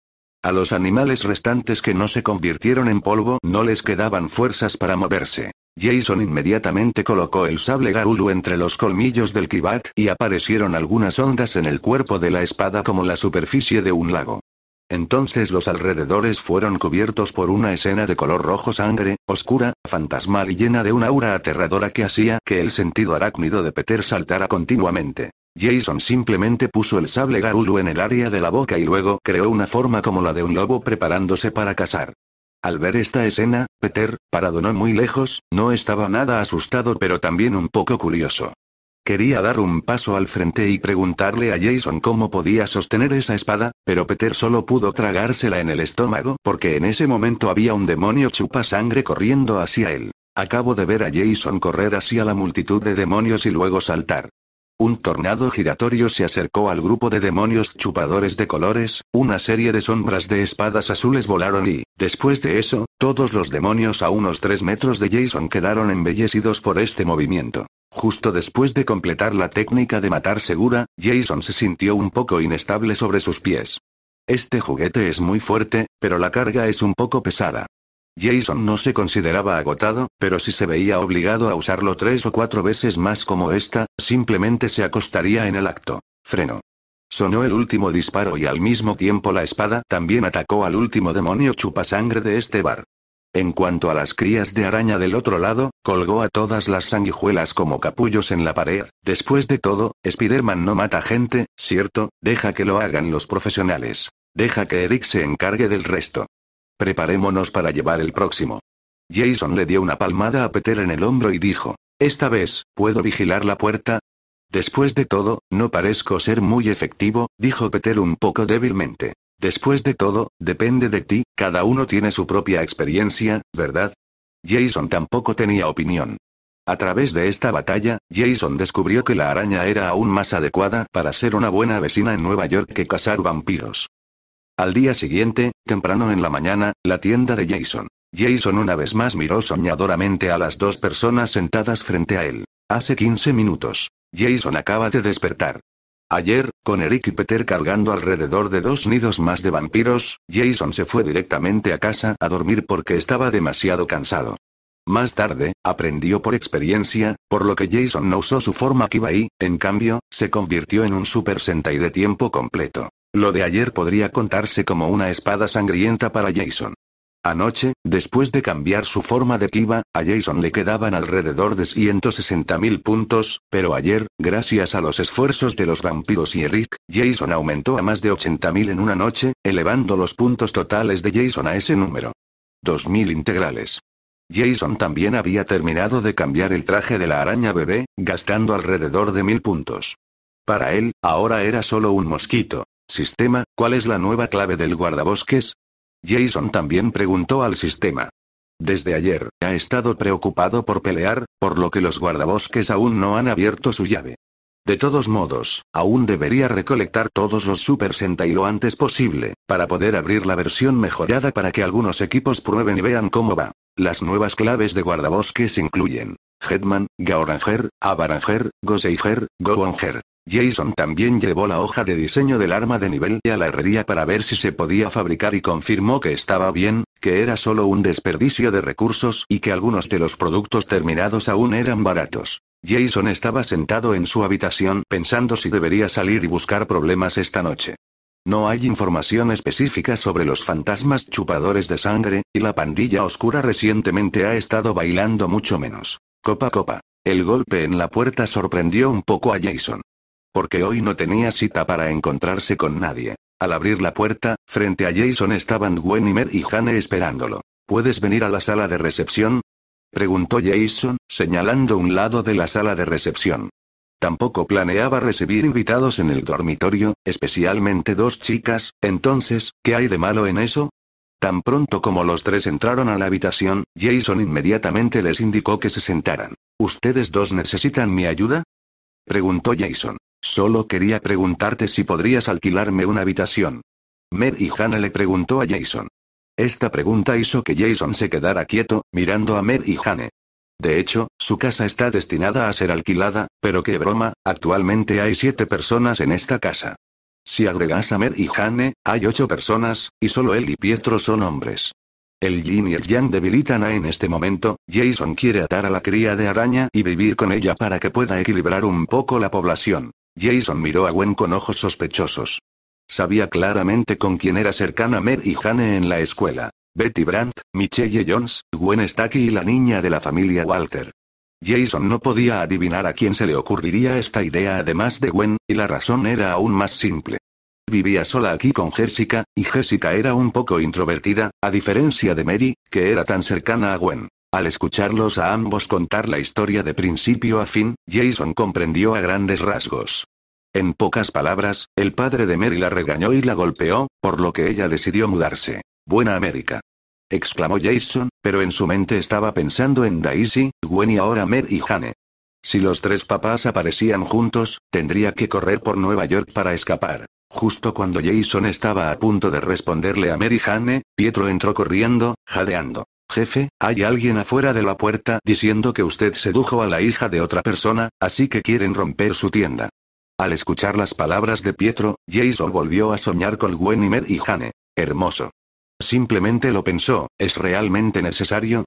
a los animales restantes que no se convirtieron en polvo no les quedaban fuerzas para moverse. Jason inmediatamente colocó el sable Garulu entre los colmillos del Kibat y aparecieron algunas ondas en el cuerpo de la espada como la superficie de un lago. Entonces los alrededores fueron cubiertos por una escena de color rojo sangre, oscura, fantasmal y llena de una aura aterradora que hacía que el sentido arácnido de Peter saltara continuamente. Jason simplemente puso el sable Garulu en el área de la boca y luego creó una forma como la de un lobo preparándose para cazar. Al ver esta escena, Peter, parado no muy lejos, no estaba nada asustado pero también un poco curioso. Quería dar un paso al frente y preguntarle a Jason cómo podía sostener esa espada, pero Peter solo pudo tragársela en el estómago porque en ese momento había un demonio chupa sangre corriendo hacia él. Acabo de ver a Jason correr hacia la multitud de demonios y luego saltar. Un tornado giratorio se acercó al grupo de demonios chupadores de colores, una serie de sombras de espadas azules volaron y, después de eso, todos los demonios a unos 3 metros de Jason quedaron embellecidos por este movimiento. Justo después de completar la técnica de matar segura, Jason se sintió un poco inestable sobre sus pies. Este juguete es muy fuerte, pero la carga es un poco pesada. Jason no se consideraba agotado, pero si se veía obligado a usarlo tres o cuatro veces más como esta, simplemente se acostaría en el acto. Freno. Sonó el último disparo y al mismo tiempo la espada también atacó al último demonio sangre de este bar. En cuanto a las crías de araña del otro lado, colgó a todas las sanguijuelas como capullos en la pared. Después de todo, Spider-Man no mata gente, cierto, deja que lo hagan los profesionales. Deja que Eric se encargue del resto. Preparémonos para llevar el próximo. Jason le dio una palmada a Peter en el hombro y dijo, Esta vez, ¿puedo vigilar la puerta? Después de todo, no parezco ser muy efectivo, dijo Peter un poco débilmente. Después de todo, depende de ti, cada uno tiene su propia experiencia, ¿verdad? Jason tampoco tenía opinión. A través de esta batalla, Jason descubrió que la araña era aún más adecuada para ser una buena vecina en Nueva York que cazar vampiros. Al día siguiente, temprano en la mañana, la tienda de Jason. Jason una vez más miró soñadoramente a las dos personas sentadas frente a él. Hace 15 minutos. Jason acaba de despertar. Ayer, con Eric y Peter cargando alrededor de dos nidos más de vampiros, Jason se fue directamente a casa a dormir porque estaba demasiado cansado. Más tarde, aprendió por experiencia, por lo que Jason no usó su forma y, en cambio, se convirtió en un Super Sentai de tiempo completo. Lo de ayer podría contarse como una espada sangrienta para Jason. Anoche, después de cambiar su forma de Kiba, a Jason le quedaban alrededor de 160.000 puntos, pero ayer, gracias a los esfuerzos de los vampiros y Eric, Jason aumentó a más de 80.000 en una noche, elevando los puntos totales de Jason a ese número. 2.000 integrales. Jason también había terminado de cambiar el traje de la araña bebé, gastando alrededor de 1.000 puntos. Para él, ahora era solo un mosquito. Sistema, ¿cuál es la nueva clave del guardabosques? Jason también preguntó al sistema. Desde ayer, ha estado preocupado por pelear, por lo que los guardabosques aún no han abierto su llave. De todos modos, aún debería recolectar todos los Super Sentai lo antes posible, para poder abrir la versión mejorada para que algunos equipos prueben y vean cómo va. Las nuevas claves de guardabosques incluyen Hetman, Gaoranger, Abaranger, Goseiger, Gowanger. Jason también llevó la hoja de diseño del arma de nivel a la herrería para ver si se podía fabricar y confirmó que estaba bien, que era solo un desperdicio de recursos y que algunos de los productos terminados aún eran baratos. Jason estaba sentado en su habitación pensando si debería salir y buscar problemas esta noche. No hay información específica sobre los fantasmas chupadores de sangre, y la pandilla oscura recientemente ha estado bailando mucho menos. Copa copa. El golpe en la puerta sorprendió un poco a Jason. Porque hoy no tenía cita para encontrarse con nadie. Al abrir la puerta, frente a Jason estaban Wenimer y Jane esperándolo. ¿Puedes venir a la sala de recepción? Preguntó Jason, señalando un lado de la sala de recepción. Tampoco planeaba recibir invitados en el dormitorio, especialmente dos chicas, entonces, ¿qué hay de malo en eso? Tan pronto como los tres entraron a la habitación, Jason inmediatamente les indicó que se sentaran. ¿Ustedes dos necesitan mi ayuda? Preguntó Jason. Solo quería preguntarte si podrías alquilarme una habitación. Mer y Hannah le preguntó a Jason. Esta pregunta hizo que Jason se quedara quieto, mirando a Mer y Hannah. De hecho, su casa está destinada a ser alquilada, pero qué broma, actualmente hay siete personas en esta casa. Si agregas a Mer y Hane, hay ocho personas, y solo él y Pietro son hombres. El Jin y el Jan debilitan a en este momento, Jason quiere atar a la cría de araña y vivir con ella para que pueda equilibrar un poco la población. Jason miró a Gwen con ojos sospechosos. Sabía claramente con quién era cercana Mary y Jane en la escuela. Betty Brandt, Michelle Jones, Gwen Stacky y la niña de la familia Walter. Jason no podía adivinar a quién se le ocurriría esta idea además de Gwen, y la razón era aún más simple. Vivía sola aquí con Jessica, y Jessica era un poco introvertida, a diferencia de Mary, que era tan cercana a Gwen. Al escucharlos a ambos contar la historia de principio a fin, Jason comprendió a grandes rasgos. En pocas palabras, el padre de Mary la regañó y la golpeó, por lo que ella decidió mudarse. Buena América. exclamó Jason, pero en su mente estaba pensando en Daisy, Gwen y ahora Mary y Jane. Si los tres papás aparecían juntos, tendría que correr por Nueva York para escapar. Justo cuando Jason estaba a punto de responderle a Mary Jane, Pietro entró corriendo, jadeando. Jefe, hay alguien afuera de la puerta diciendo que usted sedujo a la hija de otra persona, así que quieren romper su tienda. Al escuchar las palabras de Pietro, Jason volvió a soñar con Wenimer y Jane. Hermoso. Simplemente lo pensó, ¿es realmente necesario?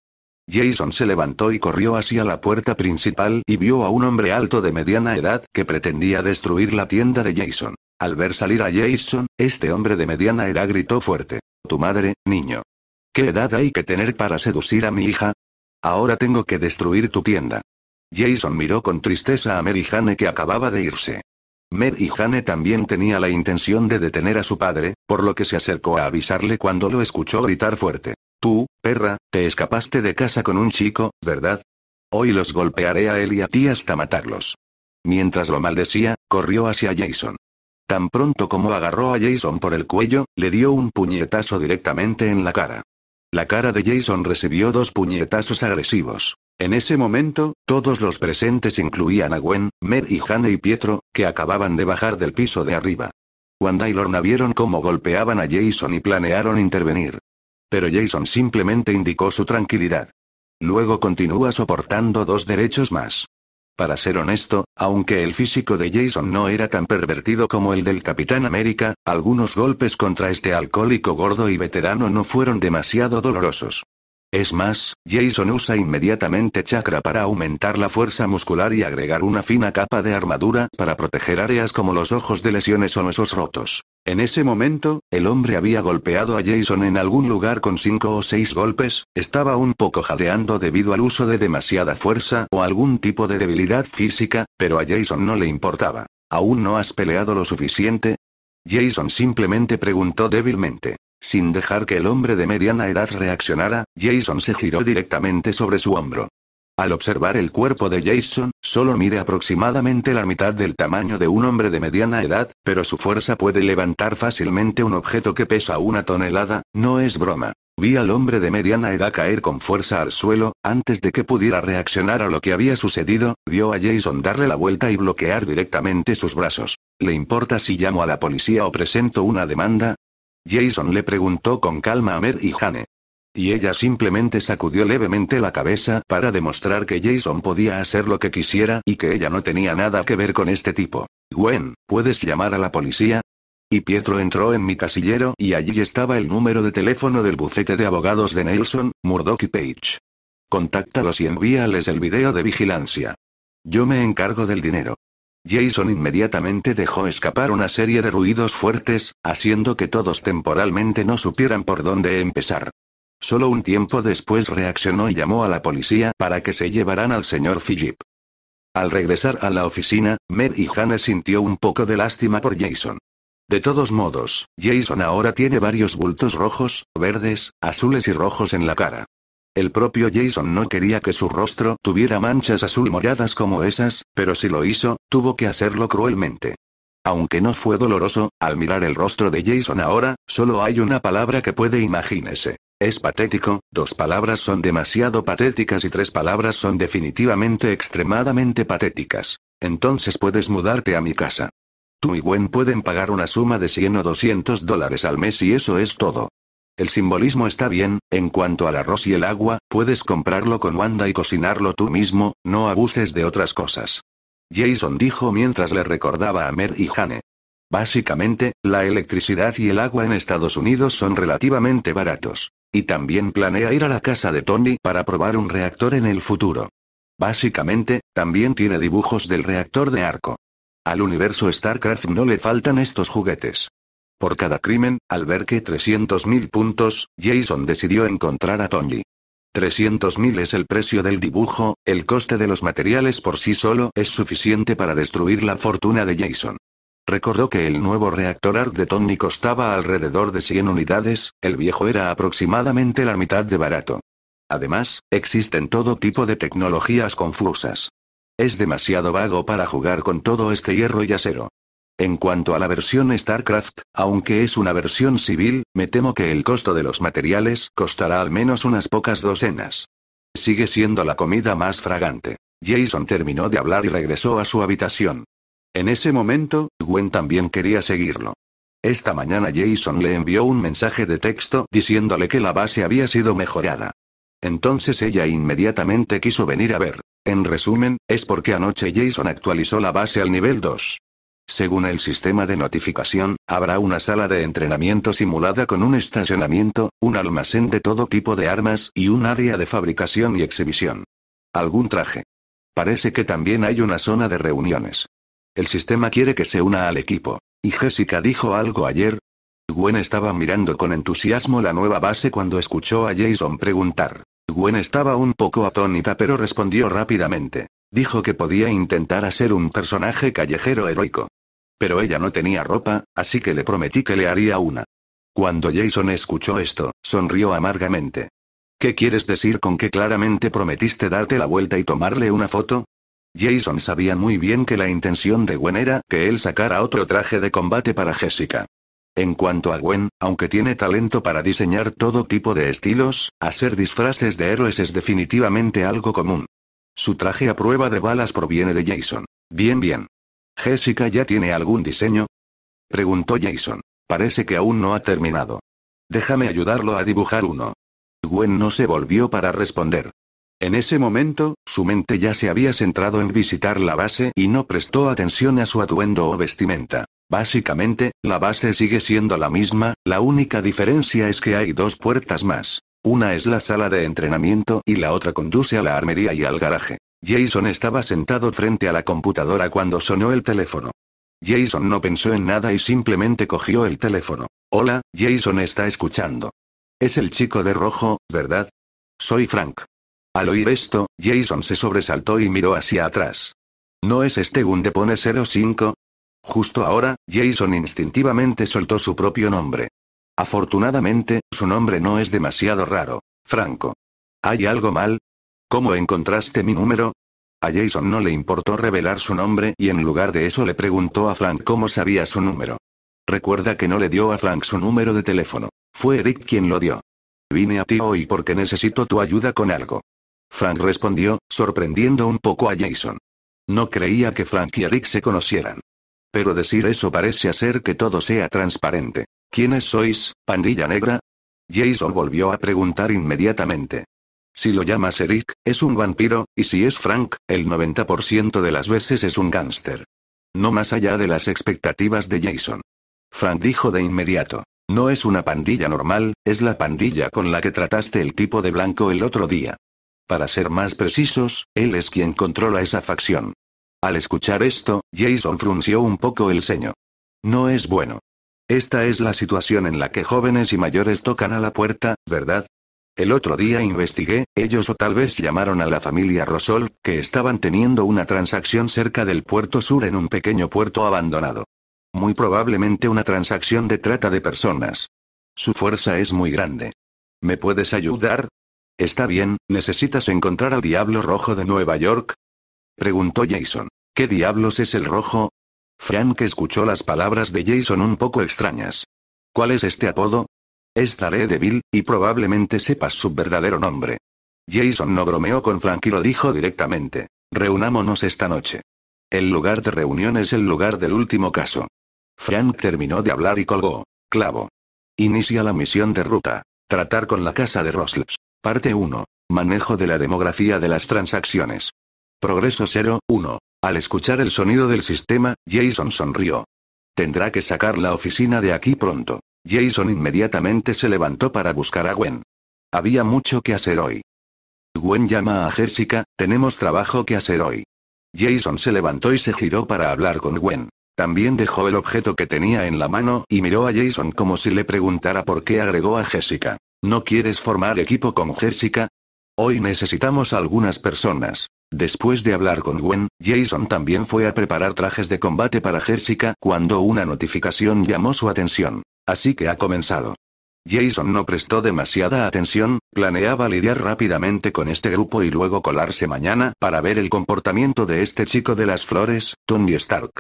Jason se levantó y corrió hacia la puerta principal y vio a un hombre alto de mediana edad que pretendía destruir la tienda de Jason. Al ver salir a Jason, este hombre de mediana edad gritó fuerte. Tu madre, niño. ¿Qué edad hay que tener para seducir a mi hija? Ahora tengo que destruir tu tienda. Jason miró con tristeza a Mary Jane que acababa de irse. Mary Jane también tenía la intención de detener a su padre, por lo que se acercó a avisarle cuando lo escuchó gritar fuerte. Tú, perra, te escapaste de casa con un chico, ¿verdad? Hoy los golpearé a él y a ti hasta matarlos. Mientras lo maldecía, corrió hacia Jason. Tan pronto como agarró a Jason por el cuello, le dio un puñetazo directamente en la cara. La cara de Jason recibió dos puñetazos agresivos. En ese momento, todos los presentes incluían a Gwen, Mer y Jane y Pietro, que acababan de bajar del piso de arriba. Cuando y Lorna vieron cómo golpeaban a Jason y planearon intervenir. Pero Jason simplemente indicó su tranquilidad. Luego continúa soportando dos derechos más. Para ser honesto, aunque el físico de Jason no era tan pervertido como el del Capitán América, algunos golpes contra este alcohólico gordo y veterano no fueron demasiado dolorosos. Es más, Jason usa inmediatamente chakra para aumentar la fuerza muscular y agregar una fina capa de armadura para proteger áreas como los ojos de lesiones o huesos rotos. En ese momento, el hombre había golpeado a Jason en algún lugar con cinco o seis golpes, estaba un poco jadeando debido al uso de demasiada fuerza o algún tipo de debilidad física, pero a Jason no le importaba. ¿Aún no has peleado lo suficiente? Jason simplemente preguntó débilmente. Sin dejar que el hombre de mediana edad reaccionara, Jason se giró directamente sobre su hombro. Al observar el cuerpo de Jason, solo mire aproximadamente la mitad del tamaño de un hombre de mediana edad, pero su fuerza puede levantar fácilmente un objeto que pesa una tonelada, no es broma. Vi al hombre de mediana edad caer con fuerza al suelo, antes de que pudiera reaccionar a lo que había sucedido, vio a Jason darle la vuelta y bloquear directamente sus brazos. ¿Le importa si llamo a la policía o presento una demanda? Jason le preguntó con calma a Mer y Jane. Y ella simplemente sacudió levemente la cabeza para demostrar que Jason podía hacer lo que quisiera y que ella no tenía nada que ver con este tipo. Gwen, ¿puedes llamar a la policía? Y Pietro entró en mi casillero y allí estaba el número de teléfono del bufete de abogados de Nelson, Murdoch y Page. Contáctalos y envíales el video de vigilancia. Yo me encargo del dinero. Jason inmediatamente dejó escapar una serie de ruidos fuertes, haciendo que todos temporalmente no supieran por dónde empezar. Solo un tiempo después reaccionó y llamó a la policía para que se llevaran al señor Philip. Al regresar a la oficina, Mer y Hannah sintió un poco de lástima por Jason. De todos modos, Jason ahora tiene varios bultos rojos, verdes, azules y rojos en la cara. El propio Jason no quería que su rostro tuviera manchas azul moradas como esas, pero si lo hizo, tuvo que hacerlo cruelmente. Aunque no fue doloroso, al mirar el rostro de Jason ahora, solo hay una palabra que puede imagínese. Es patético, dos palabras son demasiado patéticas y tres palabras son definitivamente extremadamente patéticas. Entonces puedes mudarte a mi casa. Tú y Gwen pueden pagar una suma de 100 o 200 dólares al mes y eso es todo. El simbolismo está bien, en cuanto al arroz y el agua, puedes comprarlo con Wanda y cocinarlo tú mismo, no abuses de otras cosas. Jason dijo mientras le recordaba a Mer y Jane. Básicamente, la electricidad y el agua en Estados Unidos son relativamente baratos. Y también planea ir a la casa de Tony para probar un reactor en el futuro. Básicamente, también tiene dibujos del reactor de arco. Al universo StarCraft no le faltan estos juguetes. Por cada crimen, al ver que 300.000 puntos, Jason decidió encontrar a Tony. 300.000 es el precio del dibujo, el coste de los materiales por sí solo es suficiente para destruir la fortuna de Jason. Recordó que el nuevo reactor Art de Tony costaba alrededor de 100 unidades, el viejo era aproximadamente la mitad de barato. Además, existen todo tipo de tecnologías confusas. Es demasiado vago para jugar con todo este hierro y acero. En cuanto a la versión StarCraft, aunque es una versión civil, me temo que el costo de los materiales costará al menos unas pocas docenas. Sigue siendo la comida más fragante. Jason terminó de hablar y regresó a su habitación. En ese momento, Gwen también quería seguirlo. Esta mañana Jason le envió un mensaje de texto diciéndole que la base había sido mejorada. Entonces ella inmediatamente quiso venir a ver. En resumen, es porque anoche Jason actualizó la base al nivel 2. Según el sistema de notificación, habrá una sala de entrenamiento simulada con un estacionamiento, un almacén de todo tipo de armas y un área de fabricación y exhibición. Algún traje. Parece que también hay una zona de reuniones. El sistema quiere que se una al equipo. ¿Y Jessica dijo algo ayer? Gwen estaba mirando con entusiasmo la nueva base cuando escuchó a Jason preguntar. Gwen estaba un poco atónita pero respondió rápidamente. Dijo que podía intentar hacer un personaje callejero heroico. Pero ella no tenía ropa, así que le prometí que le haría una. Cuando Jason escuchó esto, sonrió amargamente. ¿Qué quieres decir con que claramente prometiste darte la vuelta y tomarle una foto? Jason sabía muy bien que la intención de Gwen era que él sacara otro traje de combate para Jessica. En cuanto a Gwen, aunque tiene talento para diseñar todo tipo de estilos, hacer disfraces de héroes es definitivamente algo común. Su traje a prueba de balas proviene de Jason. Bien, bien. Jessica ya tiene algún diseño? Preguntó Jason. Parece que aún no ha terminado. Déjame ayudarlo a dibujar uno. Gwen no se volvió para responder. En ese momento, su mente ya se había centrado en visitar la base y no prestó atención a su atuendo o vestimenta. Básicamente, la base sigue siendo la misma, la única diferencia es que hay dos puertas más. Una es la sala de entrenamiento y la otra conduce a la armería y al garaje. Jason estaba sentado frente a la computadora cuando sonó el teléfono. Jason no pensó en nada y simplemente cogió el teléfono. Hola, Jason está escuchando. Es el chico de rojo, ¿verdad? Soy Frank. Al oír esto, Jason se sobresaltó y miró hacia atrás. ¿No es este un 05? Justo ahora, Jason instintivamente soltó su propio nombre. Afortunadamente, su nombre no es demasiado raro. Franco. ¿Hay algo mal? ¿Cómo encontraste mi número? A Jason no le importó revelar su nombre y en lugar de eso le preguntó a Frank cómo sabía su número. Recuerda que no le dio a Frank su número de teléfono. Fue Eric quien lo dio. Vine a ti hoy porque necesito tu ayuda con algo. Frank respondió, sorprendiendo un poco a Jason. No creía que Frank y Eric se conocieran. Pero decir eso parece hacer que todo sea transparente. ¿Quiénes sois, pandilla negra? Jason volvió a preguntar inmediatamente. Si lo llamas Eric, es un vampiro, y si es Frank, el 90% de las veces es un gángster. No más allá de las expectativas de Jason. Frank dijo de inmediato. No es una pandilla normal, es la pandilla con la que trataste el tipo de blanco el otro día. Para ser más precisos, él es quien controla esa facción. Al escuchar esto, Jason frunció un poco el ceño. No es bueno. Esta es la situación en la que jóvenes y mayores tocan a la puerta, ¿verdad? El otro día investigué, ellos o tal vez llamaron a la familia Rosol, que estaban teniendo una transacción cerca del puerto sur en un pequeño puerto abandonado. Muy probablemente una transacción de trata de personas. Su fuerza es muy grande. ¿Me puedes ayudar? Está bien, ¿necesitas encontrar al Diablo Rojo de Nueva York? Preguntó Jason. ¿Qué diablos es el rojo? Frank escuchó las palabras de Jason un poco extrañas. ¿Cuál es este apodo? Es Daredevil, y probablemente sepas su verdadero nombre. Jason no bromeó con Frank y lo dijo directamente. Reunámonos esta noche. El lugar de reunión es el lugar del último caso. Frank terminó de hablar y colgó. Clavo. Inicia la misión de ruta. Tratar con la casa de Rosles. Parte 1. Manejo de la demografía de las transacciones. Progreso 0, 1. Al escuchar el sonido del sistema, Jason sonrió. Tendrá que sacar la oficina de aquí pronto. Jason inmediatamente se levantó para buscar a Gwen. Había mucho que hacer hoy. Gwen llama a Jessica, tenemos trabajo que hacer hoy. Jason se levantó y se giró para hablar con Gwen. También dejó el objeto que tenía en la mano y miró a Jason como si le preguntara por qué agregó a Jessica. ¿No quieres formar equipo con Jessica? Hoy necesitamos algunas personas. Después de hablar con Gwen, Jason también fue a preparar trajes de combate para Jessica cuando una notificación llamó su atención. Así que ha comenzado. Jason no prestó demasiada atención, planeaba lidiar rápidamente con este grupo y luego colarse mañana para ver el comportamiento de este chico de las flores, Tony Stark.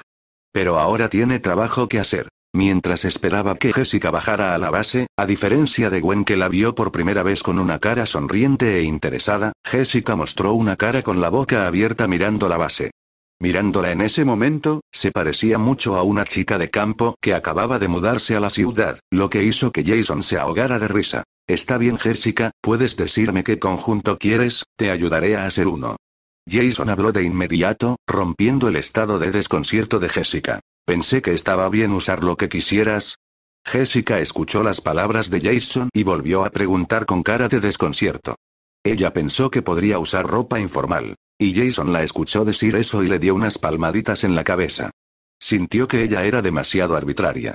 Pero ahora tiene trabajo que hacer. Mientras esperaba que Jessica bajara a la base, a diferencia de Gwen que la vio por primera vez con una cara sonriente e interesada, Jessica mostró una cara con la boca abierta mirando la base. Mirándola en ese momento, se parecía mucho a una chica de campo que acababa de mudarse a la ciudad, lo que hizo que Jason se ahogara de risa. Está bien Jessica, puedes decirme qué conjunto quieres, te ayudaré a hacer uno. Jason habló de inmediato, rompiendo el estado de desconcierto de Jessica. Pensé que estaba bien usar lo que quisieras. Jessica escuchó las palabras de Jason y volvió a preguntar con cara de desconcierto. Ella pensó que podría usar ropa informal, y Jason la escuchó decir eso y le dio unas palmaditas en la cabeza. Sintió que ella era demasiado arbitraria.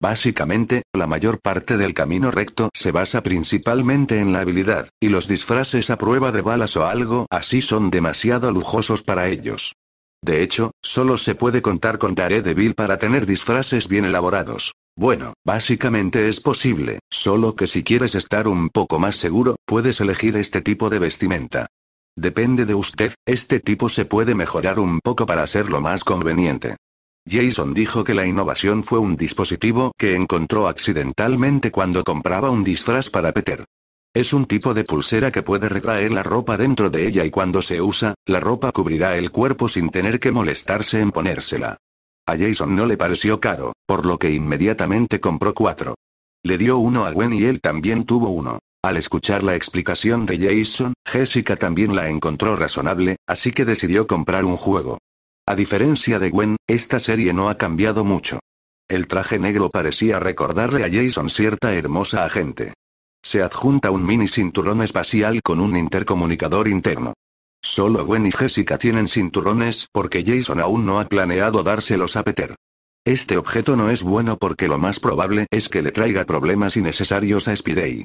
Básicamente, la mayor parte del camino recto se basa principalmente en la habilidad, y los disfraces a prueba de balas o algo así son demasiado lujosos para ellos. De hecho, solo se puede contar con Daredevil para tener disfraces bien elaborados. Bueno, básicamente es posible, solo que si quieres estar un poco más seguro, puedes elegir este tipo de vestimenta. Depende de usted, este tipo se puede mejorar un poco para hacerlo más conveniente. Jason dijo que la innovación fue un dispositivo que encontró accidentalmente cuando compraba un disfraz para Peter. Es un tipo de pulsera que puede retraer la ropa dentro de ella y cuando se usa, la ropa cubrirá el cuerpo sin tener que molestarse en ponérsela. A Jason no le pareció caro, por lo que inmediatamente compró cuatro. Le dio uno a Gwen y él también tuvo uno. Al escuchar la explicación de Jason, Jessica también la encontró razonable, así que decidió comprar un juego. A diferencia de Gwen, esta serie no ha cambiado mucho. El traje negro parecía recordarle a Jason cierta hermosa agente. Se adjunta un mini cinturón espacial con un intercomunicador interno. Solo Gwen y Jessica tienen cinturones porque Jason aún no ha planeado dárselos a Peter. Este objeto no es bueno porque lo más probable es que le traiga problemas innecesarios a Spidey.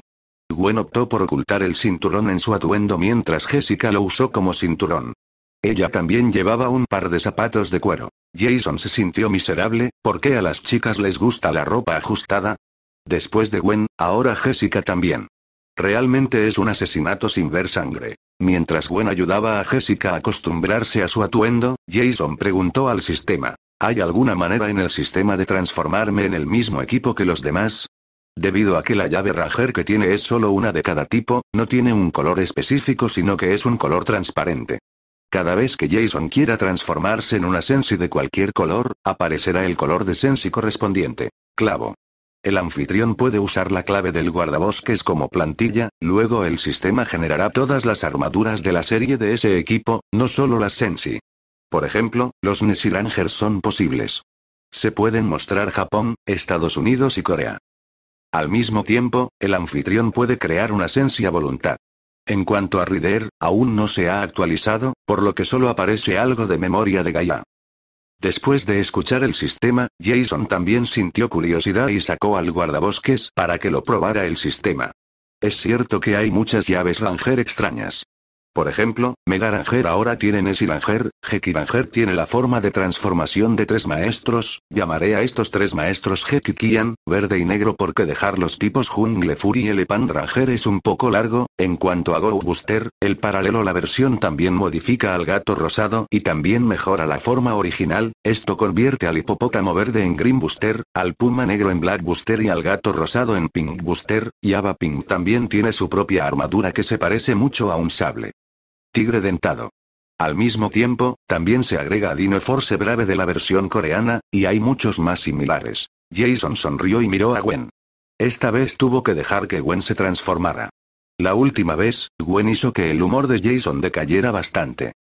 Gwen optó por ocultar el cinturón en su atuendo mientras Jessica lo usó como cinturón. Ella también llevaba un par de zapatos de cuero. Jason se sintió miserable, porque a las chicas les gusta la ropa ajustada, Después de Gwen, ahora Jessica también. Realmente es un asesinato sin ver sangre. Mientras Gwen ayudaba a Jessica a acostumbrarse a su atuendo, Jason preguntó al sistema. ¿Hay alguna manera en el sistema de transformarme en el mismo equipo que los demás? Debido a que la llave ranger que tiene es solo una de cada tipo, no tiene un color específico sino que es un color transparente. Cada vez que Jason quiera transformarse en una Sensi de cualquier color, aparecerá el color de Sensi correspondiente. Clavo. El anfitrión puede usar la clave del guardabosques como plantilla, luego el sistema generará todas las armaduras de la serie de ese equipo, no solo las Sensi. Por ejemplo, los Nesirangers son posibles. Se pueden mostrar Japón, Estados Unidos y Corea. Al mismo tiempo, el anfitrión puede crear una Sensi a voluntad. En cuanto a Rider, aún no se ha actualizado, por lo que solo aparece algo de memoria de Gaia. Después de escuchar el sistema, Jason también sintió curiosidad y sacó al guardabosques para que lo probara el sistema. Es cierto que hay muchas llaves Ranger extrañas. Por ejemplo, Megaranger ahora tiene Nesiranger, Gekiranger tiene la forma de transformación de tres maestros, llamaré a estos tres maestros Hekikian, verde y negro porque dejar los tipos Jungle Fury y L-Pan Ranger es un poco largo, en cuanto a Go Buster, el paralelo la versión también modifica al gato rosado y también mejora la forma original, esto convierte al hipopótamo verde en Green Buster, al puma negro en Black Buster y al gato rosado en Pink Booster, y Ava Pink también tiene su propia armadura que se parece mucho a un sable tigre dentado. Al mismo tiempo, también se agrega a Dino Force Brave de la versión coreana, y hay muchos más similares. Jason sonrió y miró a Gwen. Esta vez tuvo que dejar que Gwen se transformara. La última vez, Gwen hizo que el humor de Jason decayera bastante.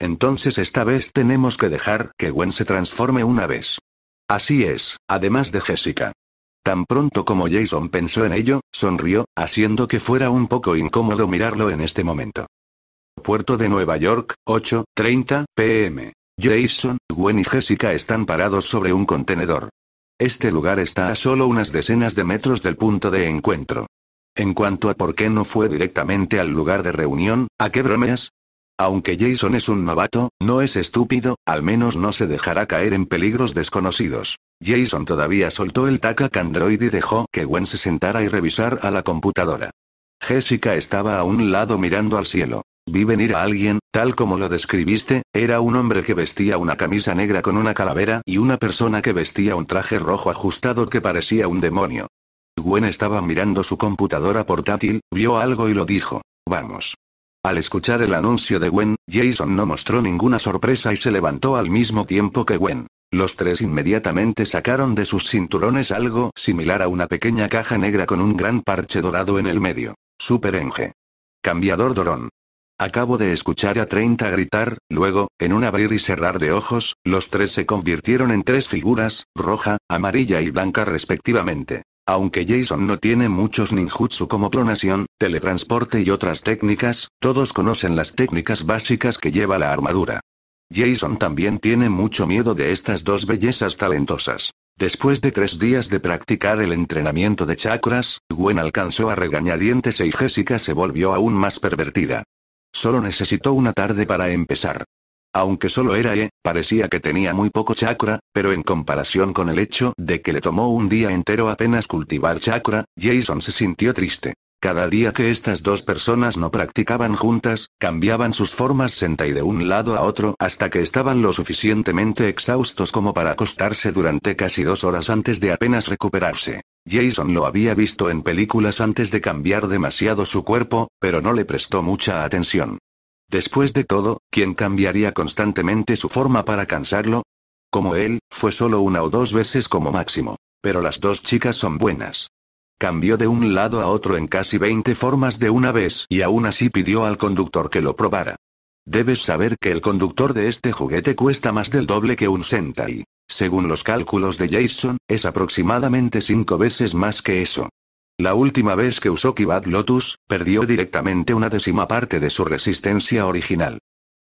Entonces esta vez tenemos que dejar que Gwen se transforme una vez. Así es, además de Jessica. Tan pronto como Jason pensó en ello, sonrió, haciendo que fuera un poco incómodo mirarlo en este momento. Puerto de Nueva York, 8:30 pm. Jason, Gwen y Jessica están parados sobre un contenedor. Este lugar está a solo unas decenas de metros del punto de encuentro. En cuanto a por qué no fue directamente al lugar de reunión, ¿a qué bromeas? Aunque Jason es un novato, no es estúpido, al menos no se dejará caer en peligros desconocidos. Jason todavía soltó el Taca Android y dejó que Gwen se sentara y revisar a la computadora. Jessica estaba a un lado mirando al cielo. Vi venir a alguien, tal como lo describiste, era un hombre que vestía una camisa negra con una calavera y una persona que vestía un traje rojo ajustado que parecía un demonio. Gwen estaba mirando su computadora portátil, vio algo y lo dijo. Vamos. Al escuchar el anuncio de Gwen, Jason no mostró ninguna sorpresa y se levantó al mismo tiempo que Gwen. Los tres inmediatamente sacaron de sus cinturones algo similar a una pequeña caja negra con un gran parche dorado en el medio. Super Cambiador Dorón. Acabo de escuchar a 30 gritar, luego, en un abrir y cerrar de ojos, los tres se convirtieron en tres figuras, roja, amarilla y blanca respectivamente. Aunque Jason no tiene muchos ninjutsu como clonación, teletransporte y otras técnicas, todos conocen las técnicas básicas que lleva la armadura. Jason también tiene mucho miedo de estas dos bellezas talentosas. Después de tres días de practicar el entrenamiento de chakras, Gwen alcanzó a regañadientes y e Jessica se volvió aún más pervertida. Solo necesitó una tarde para empezar. Aunque solo era E, parecía que tenía muy poco chakra, pero en comparación con el hecho de que le tomó un día entero apenas cultivar chakra, Jason se sintió triste. Cada día que estas dos personas no practicaban juntas, cambiaban sus formas senta y de un lado a otro hasta que estaban lo suficientemente exhaustos como para acostarse durante casi dos horas antes de apenas recuperarse. Jason lo había visto en películas antes de cambiar demasiado su cuerpo, pero no le prestó mucha atención. Después de todo, ¿quién cambiaría constantemente su forma para cansarlo? Como él, fue solo una o dos veces como máximo. Pero las dos chicas son buenas. Cambió de un lado a otro en casi 20 formas de una vez y aún así pidió al conductor que lo probara. Debes saber que el conductor de este juguete cuesta más del doble que un Sentai. Según los cálculos de Jason, es aproximadamente 5 veces más que eso. La última vez que usó Kibat Lotus, perdió directamente una décima parte de su resistencia original.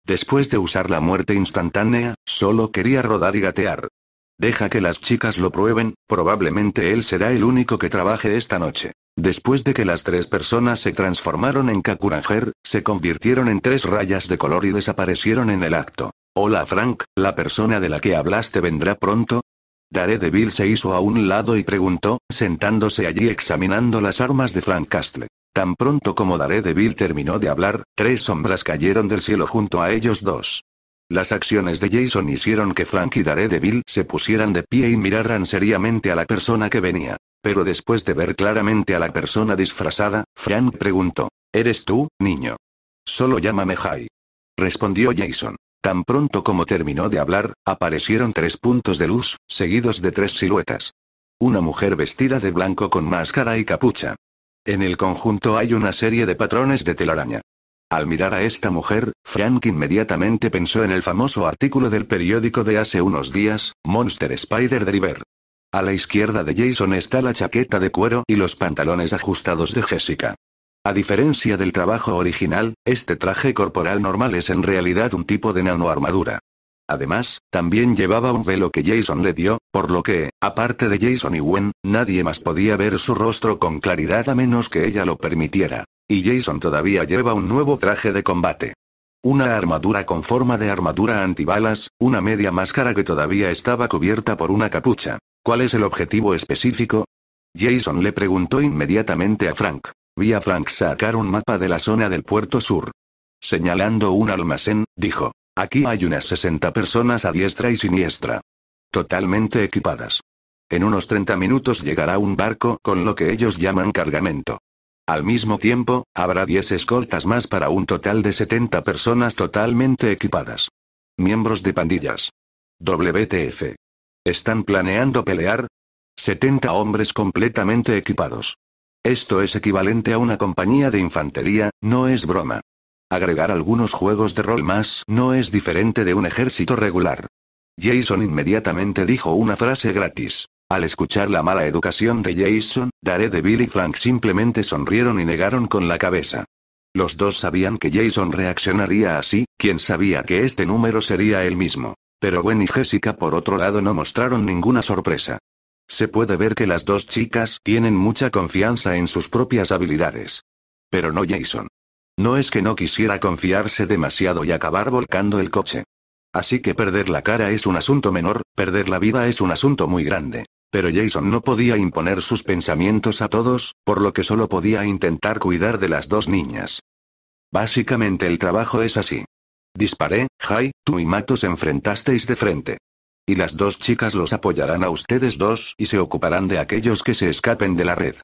Después de usar la muerte instantánea, solo quería rodar y gatear. Deja que las chicas lo prueben, probablemente él será el único que trabaje esta noche. Después de que las tres personas se transformaron en Kakuranger, se convirtieron en tres rayas de color y desaparecieron en el acto. Hola Frank, ¿la persona de la que hablaste vendrá pronto? Daredevil se hizo a un lado y preguntó, sentándose allí examinando las armas de Frank Castle. Tan pronto como Daredevil terminó de hablar, tres sombras cayeron del cielo junto a ellos dos. Las acciones de Jason hicieron que Frank y Daredevil se pusieran de pie y miraran seriamente a la persona que venía. Pero después de ver claramente a la persona disfrazada, Frank preguntó, ¿Eres tú, niño? Solo llámame Jai. Respondió Jason. Tan pronto como terminó de hablar, aparecieron tres puntos de luz, seguidos de tres siluetas. Una mujer vestida de blanco con máscara y capucha. En el conjunto hay una serie de patrones de telaraña. Al mirar a esta mujer, Frank inmediatamente pensó en el famoso artículo del periódico de hace unos días, Monster Spider Driver. A la izquierda de Jason está la chaqueta de cuero y los pantalones ajustados de Jessica. A diferencia del trabajo original, este traje corporal normal es en realidad un tipo de nanoarmadura. Además, también llevaba un velo que Jason le dio, por lo que, aparte de Jason y Gwen, nadie más podía ver su rostro con claridad a menos que ella lo permitiera. Y Jason todavía lleva un nuevo traje de combate. Una armadura con forma de armadura antibalas, una media máscara que todavía estaba cubierta por una capucha. ¿Cuál es el objetivo específico? Jason le preguntó inmediatamente a Frank. Vi a Frank sacar un mapa de la zona del puerto sur. Señalando un almacén, dijo, aquí hay unas 60 personas a diestra y siniestra. Totalmente equipadas. En unos 30 minutos llegará un barco con lo que ellos llaman cargamento. Al mismo tiempo, habrá 10 escoltas más para un total de 70 personas totalmente equipadas. Miembros de pandillas. WTF. ¿Están planeando pelear? 70 hombres completamente equipados. Esto es equivalente a una compañía de infantería, no es broma. Agregar algunos juegos de rol más no es diferente de un ejército regular. Jason inmediatamente dijo una frase gratis. Al escuchar la mala educación de Jason, Daredevil y Frank simplemente sonrieron y negaron con la cabeza. Los dos sabían que Jason reaccionaría así, quien sabía que este número sería el mismo. Pero Gwen y Jessica por otro lado no mostraron ninguna sorpresa. Se puede ver que las dos chicas tienen mucha confianza en sus propias habilidades. Pero no Jason. No es que no quisiera confiarse demasiado y acabar volcando el coche. Así que perder la cara es un asunto menor, perder la vida es un asunto muy grande. Pero Jason no podía imponer sus pensamientos a todos, por lo que solo podía intentar cuidar de las dos niñas. Básicamente el trabajo es así. Disparé, Jai, tú y Matos enfrentasteis de frente. Y las dos chicas los apoyarán a ustedes dos y se ocuparán de aquellos que se escapen de la red.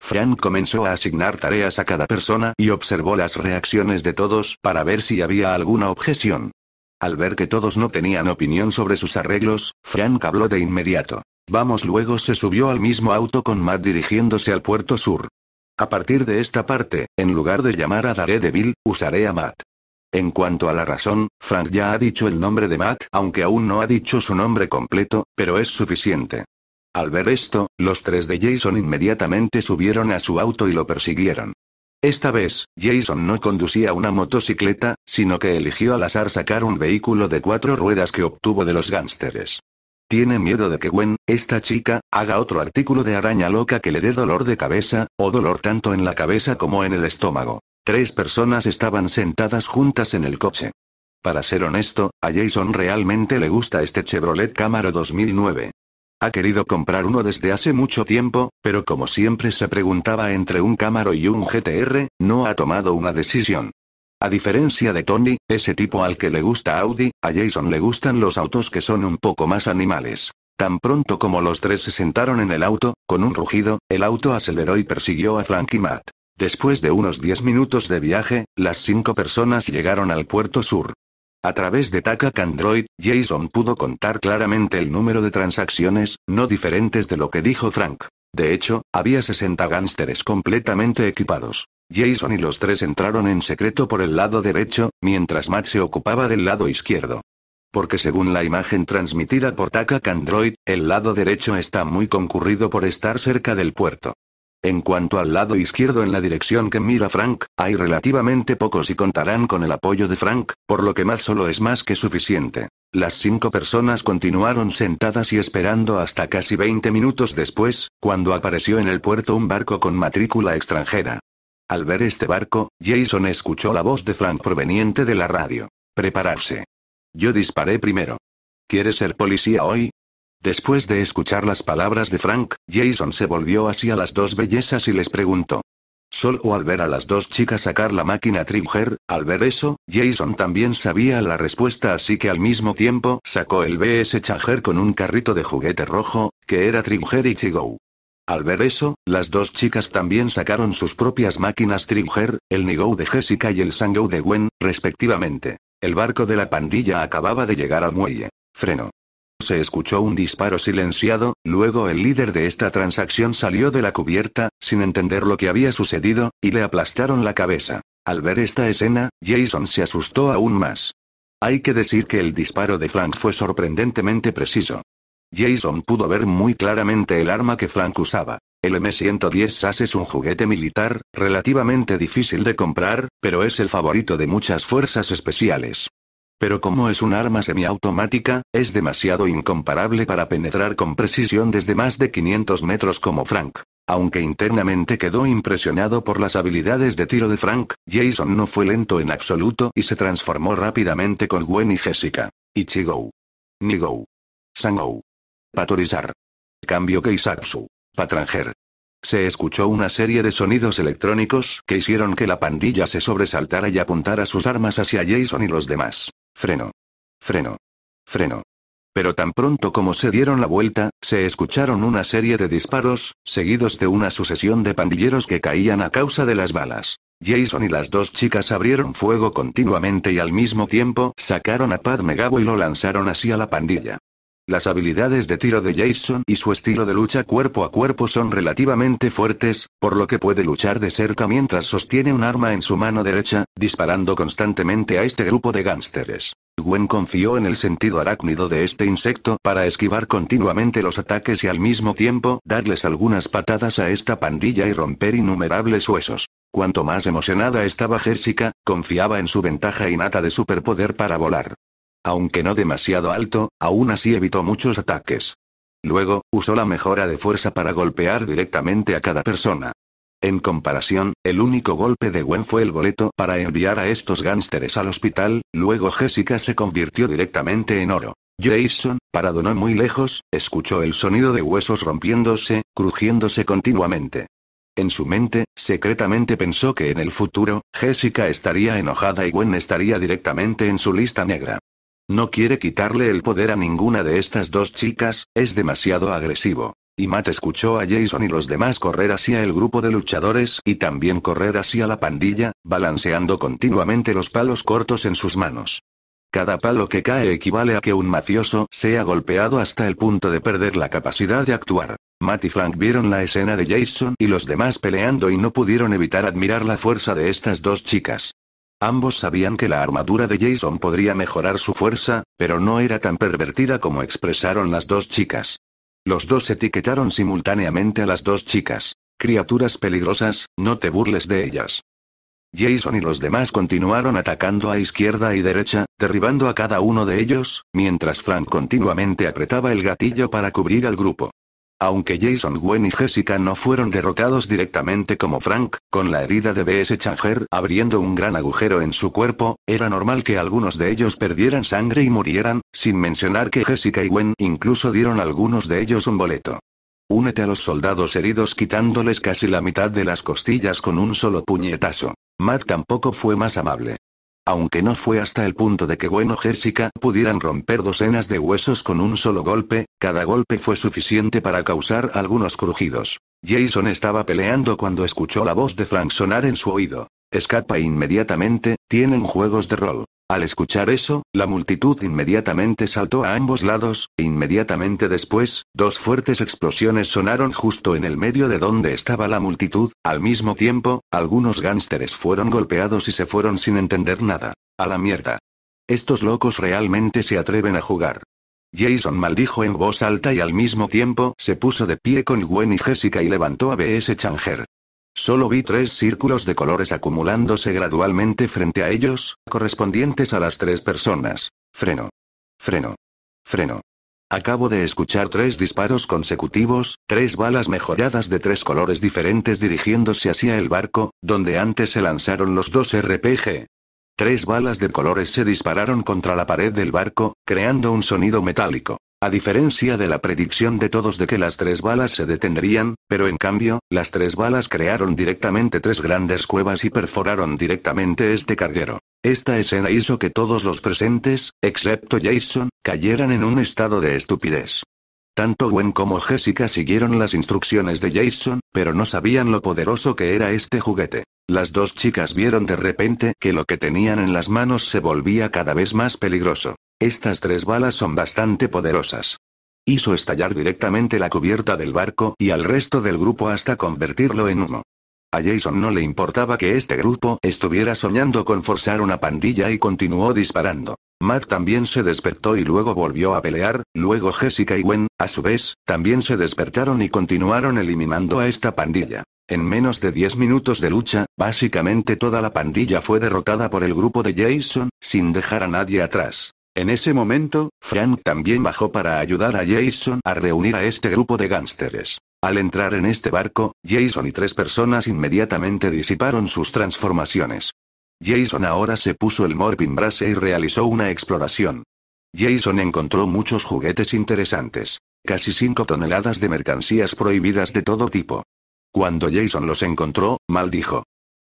Fran comenzó a asignar tareas a cada persona y observó las reacciones de todos para ver si había alguna objeción. Al ver que todos no tenían opinión sobre sus arreglos, Frank habló de inmediato. Vamos luego se subió al mismo auto con Matt dirigiéndose al puerto sur. A partir de esta parte, en lugar de llamar a Daredevil, usaré a Matt. En cuanto a la razón, Frank ya ha dicho el nombre de Matt, aunque aún no ha dicho su nombre completo, pero es suficiente. Al ver esto, los tres de Jason inmediatamente subieron a su auto y lo persiguieron. Esta vez, Jason no conducía una motocicleta, sino que eligió al azar sacar un vehículo de cuatro ruedas que obtuvo de los gánsteres. Tiene miedo de que Gwen, esta chica, haga otro artículo de araña loca que le dé dolor de cabeza, o dolor tanto en la cabeza como en el estómago. Tres personas estaban sentadas juntas en el coche. Para ser honesto, a Jason realmente le gusta este Chevrolet Camaro 2009. Ha querido comprar uno desde hace mucho tiempo, pero como siempre se preguntaba entre un Camaro y un GTR, no ha tomado una decisión. A diferencia de Tony, ese tipo al que le gusta Audi, a Jason le gustan los autos que son un poco más animales. Tan pronto como los tres se sentaron en el auto, con un rugido, el auto aceleró y persiguió a Frank y Matt. Después de unos 10 minutos de viaje, las cinco personas llegaron al puerto sur. A través de Takak Android, Jason pudo contar claramente el número de transacciones, no diferentes de lo que dijo Frank. De hecho, había 60 gánsteres completamente equipados. Jason y los tres entraron en secreto por el lado derecho, mientras Matt se ocupaba del lado izquierdo. Porque según la imagen transmitida por Takak Android, el lado derecho está muy concurrido por estar cerca del puerto. En cuanto al lado izquierdo en la dirección que mira Frank, hay relativamente pocos y contarán con el apoyo de Frank, por lo que Matt solo es más que suficiente. Las cinco personas continuaron sentadas y esperando hasta casi 20 minutos después, cuando apareció en el puerto un barco con matrícula extranjera. Al ver este barco, Jason escuchó la voz de Frank proveniente de la radio. Prepararse. Yo disparé primero. ¿Quieres ser policía hoy? Después de escuchar las palabras de Frank, Jason se volvió hacia las dos bellezas y les preguntó. o al ver a las dos chicas sacar la máquina Trigger, al ver eso, Jason también sabía la respuesta así que al mismo tiempo sacó el BS Changer con un carrito de juguete rojo, que era Trigger y Chigou. Al ver eso, las dos chicas también sacaron sus propias máquinas Trigger, el Nigou de Jessica y el Sangou de Gwen, respectivamente. El barco de la pandilla acababa de llegar al muelle. Freno. Se escuchó un disparo silenciado, luego el líder de esta transacción salió de la cubierta, sin entender lo que había sucedido, y le aplastaron la cabeza. Al ver esta escena, Jason se asustó aún más. Hay que decir que el disparo de Frank fue sorprendentemente preciso. Jason pudo ver muy claramente el arma que Frank usaba. El M110 SAS es un juguete militar, relativamente difícil de comprar, pero es el favorito de muchas fuerzas especiales. Pero como es un arma semiautomática, es demasiado incomparable para penetrar con precisión desde más de 500 metros como Frank. Aunque internamente quedó impresionado por las habilidades de tiro de Frank, Jason no fue lento en absoluto y se transformó rápidamente con Gwen y Jessica. Ichigo. Nigo. Sangou. Patorizar. Cambio Keisatsu. Patranger. Se escuchó una serie de sonidos electrónicos que hicieron que la pandilla se sobresaltara y apuntara sus armas hacia Jason y los demás. Freno. Freno. Freno. Pero tan pronto como se dieron la vuelta, se escucharon una serie de disparos, seguidos de una sucesión de pandilleros que caían a causa de las balas. Jason y las dos chicas abrieron fuego continuamente y al mismo tiempo sacaron a Pad Megabo y lo lanzaron hacia la pandilla. Las habilidades de tiro de Jason y su estilo de lucha cuerpo a cuerpo son relativamente fuertes, por lo que puede luchar de cerca mientras sostiene un arma en su mano derecha, disparando constantemente a este grupo de gánsteres. Gwen confió en el sentido arácnido de este insecto para esquivar continuamente los ataques y al mismo tiempo darles algunas patadas a esta pandilla y romper innumerables huesos. Cuanto más emocionada estaba Jessica, confiaba en su ventaja innata de superpoder para volar. Aunque no demasiado alto, aún así evitó muchos ataques. Luego, usó la mejora de fuerza para golpear directamente a cada persona. En comparación, el único golpe de Gwen fue el boleto para enviar a estos gánsteres al hospital, luego Jessica se convirtió directamente en oro. Jason, parado no muy lejos, escuchó el sonido de huesos rompiéndose, crujiéndose continuamente. En su mente, secretamente pensó que en el futuro, Jessica estaría enojada y Gwen estaría directamente en su lista negra. No quiere quitarle el poder a ninguna de estas dos chicas, es demasiado agresivo. Y Matt escuchó a Jason y los demás correr hacia el grupo de luchadores y también correr hacia la pandilla, balanceando continuamente los palos cortos en sus manos. Cada palo que cae equivale a que un mafioso sea golpeado hasta el punto de perder la capacidad de actuar. Matt y Frank vieron la escena de Jason y los demás peleando y no pudieron evitar admirar la fuerza de estas dos chicas. Ambos sabían que la armadura de Jason podría mejorar su fuerza, pero no era tan pervertida como expresaron las dos chicas. Los dos etiquetaron simultáneamente a las dos chicas. Criaturas peligrosas, no te burles de ellas. Jason y los demás continuaron atacando a izquierda y derecha, derribando a cada uno de ellos, mientras Frank continuamente apretaba el gatillo para cubrir al grupo. Aunque Jason Gwen y Jessica no fueron derrotados directamente como Frank, con la herida de B.S. Changer abriendo un gran agujero en su cuerpo, era normal que algunos de ellos perdieran sangre y murieran, sin mencionar que Jessica y Gwen incluso dieron a algunos de ellos un boleto. Únete a los soldados heridos quitándoles casi la mitad de las costillas con un solo puñetazo. Matt tampoco fue más amable aunque no fue hasta el punto de que Bueno o Jessica pudieran romper docenas de huesos con un solo golpe, cada golpe fue suficiente para causar algunos crujidos. Jason estaba peleando cuando escuchó la voz de Frank sonar en su oído. Escapa inmediatamente, tienen juegos de rol. Al escuchar eso, la multitud inmediatamente saltó a ambos lados, e inmediatamente después, dos fuertes explosiones sonaron justo en el medio de donde estaba la multitud, al mismo tiempo, algunos gánsteres fueron golpeados y se fueron sin entender nada. A la mierda. Estos locos realmente se atreven a jugar. Jason maldijo en voz alta y al mismo tiempo se puso de pie con Gwen y Jessica y levantó a B.S. Changer. Solo vi tres círculos de colores acumulándose gradualmente frente a ellos, correspondientes a las tres personas. Freno. Freno. Freno. Acabo de escuchar tres disparos consecutivos, tres balas mejoradas de tres colores diferentes dirigiéndose hacia el barco, donde antes se lanzaron los dos RPG. Tres balas de colores se dispararon contra la pared del barco, creando un sonido metálico. A diferencia de la predicción de todos de que las tres balas se detendrían, pero en cambio, las tres balas crearon directamente tres grandes cuevas y perforaron directamente este carguero. Esta escena hizo que todos los presentes, excepto Jason, cayeran en un estado de estupidez. Tanto Gwen como Jessica siguieron las instrucciones de Jason, pero no sabían lo poderoso que era este juguete. Las dos chicas vieron de repente que lo que tenían en las manos se volvía cada vez más peligroso. Estas tres balas son bastante poderosas. Hizo estallar directamente la cubierta del barco y al resto del grupo hasta convertirlo en humo. A Jason no le importaba que este grupo estuviera soñando con forzar una pandilla y continuó disparando. Matt también se despertó y luego volvió a pelear, luego Jessica y Gwen, a su vez, también se despertaron y continuaron eliminando a esta pandilla. En menos de 10 minutos de lucha, básicamente toda la pandilla fue derrotada por el grupo de Jason, sin dejar a nadie atrás. En ese momento, Frank también bajó para ayudar a Jason a reunir a este grupo de gánsteres. Al entrar en este barco, Jason y tres personas inmediatamente disiparon sus transformaciones. Jason ahora se puso el Morpin Brase y realizó una exploración. Jason encontró muchos juguetes interesantes. Casi 5 toneladas de mercancías prohibidas de todo tipo. Cuando Jason los encontró, dijo: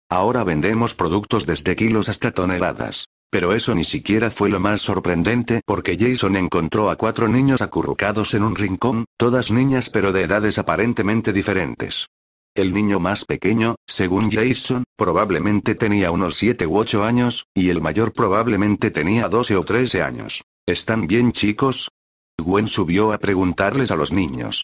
Ahora vendemos productos desde kilos hasta toneladas. Pero eso ni siquiera fue lo más sorprendente porque Jason encontró a cuatro niños acurrucados en un rincón, todas niñas pero de edades aparentemente diferentes. El niño más pequeño, según Jason, probablemente tenía unos 7 u 8 años, y el mayor probablemente tenía 12 o 13 años. ¿Están bien chicos? Gwen subió a preguntarles a los niños.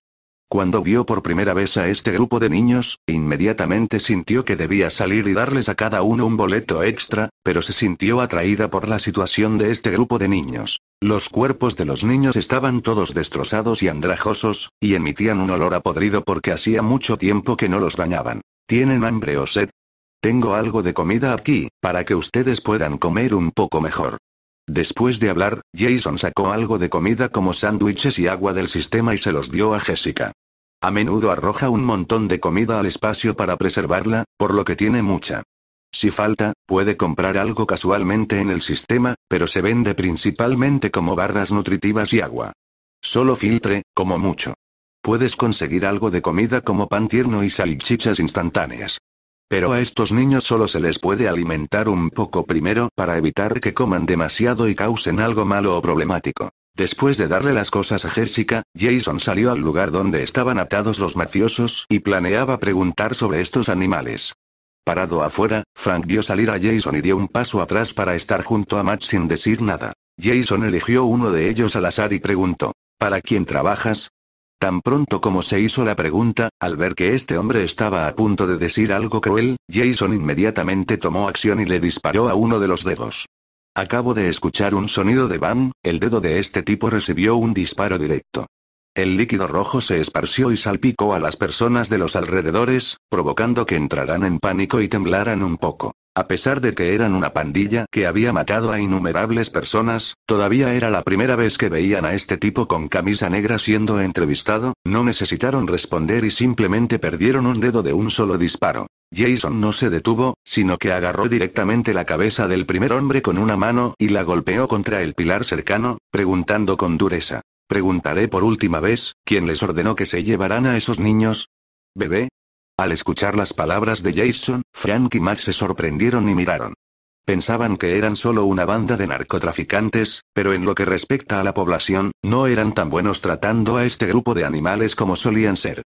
Cuando vio por primera vez a este grupo de niños, inmediatamente sintió que debía salir y darles a cada uno un boleto extra, pero se sintió atraída por la situación de este grupo de niños. Los cuerpos de los niños estaban todos destrozados y andrajosos, y emitían un olor a podrido porque hacía mucho tiempo que no los bañaban. ¿Tienen hambre o sed? Tengo algo de comida aquí, para que ustedes puedan comer un poco mejor. Después de hablar, Jason sacó algo de comida como sándwiches y agua del sistema y se los dio a Jessica. A menudo arroja un montón de comida al espacio para preservarla, por lo que tiene mucha. Si falta, puede comprar algo casualmente en el sistema, pero se vende principalmente como barras nutritivas y agua. Solo filtre, como mucho. Puedes conseguir algo de comida como pan tierno y salchichas instantáneas. Pero a estos niños solo se les puede alimentar un poco primero para evitar que coman demasiado y causen algo malo o problemático. Después de darle las cosas a Jessica, Jason salió al lugar donde estaban atados los mafiosos y planeaba preguntar sobre estos animales. Parado afuera, Frank vio salir a Jason y dio un paso atrás para estar junto a Matt sin decir nada. Jason eligió uno de ellos al azar y preguntó, ¿Para quién trabajas? Tan pronto como se hizo la pregunta, al ver que este hombre estaba a punto de decir algo cruel, Jason inmediatamente tomó acción y le disparó a uno de los dedos. Acabo de escuchar un sonido de bam, el dedo de este tipo recibió un disparo directo. El líquido rojo se esparció y salpicó a las personas de los alrededores, provocando que entraran en pánico y temblaran un poco. A pesar de que eran una pandilla que había matado a innumerables personas, todavía era la primera vez que veían a este tipo con camisa negra siendo entrevistado, no necesitaron responder y simplemente perdieron un dedo de un solo disparo. Jason no se detuvo, sino que agarró directamente la cabeza del primer hombre con una mano y la golpeó contra el pilar cercano, preguntando con dureza. Preguntaré por última vez, ¿quién les ordenó que se llevaran a esos niños? Bebé, al escuchar las palabras de Jason, Frank y Matt se sorprendieron y miraron. Pensaban que eran solo una banda de narcotraficantes, pero en lo que respecta a la población, no eran tan buenos tratando a este grupo de animales como solían ser.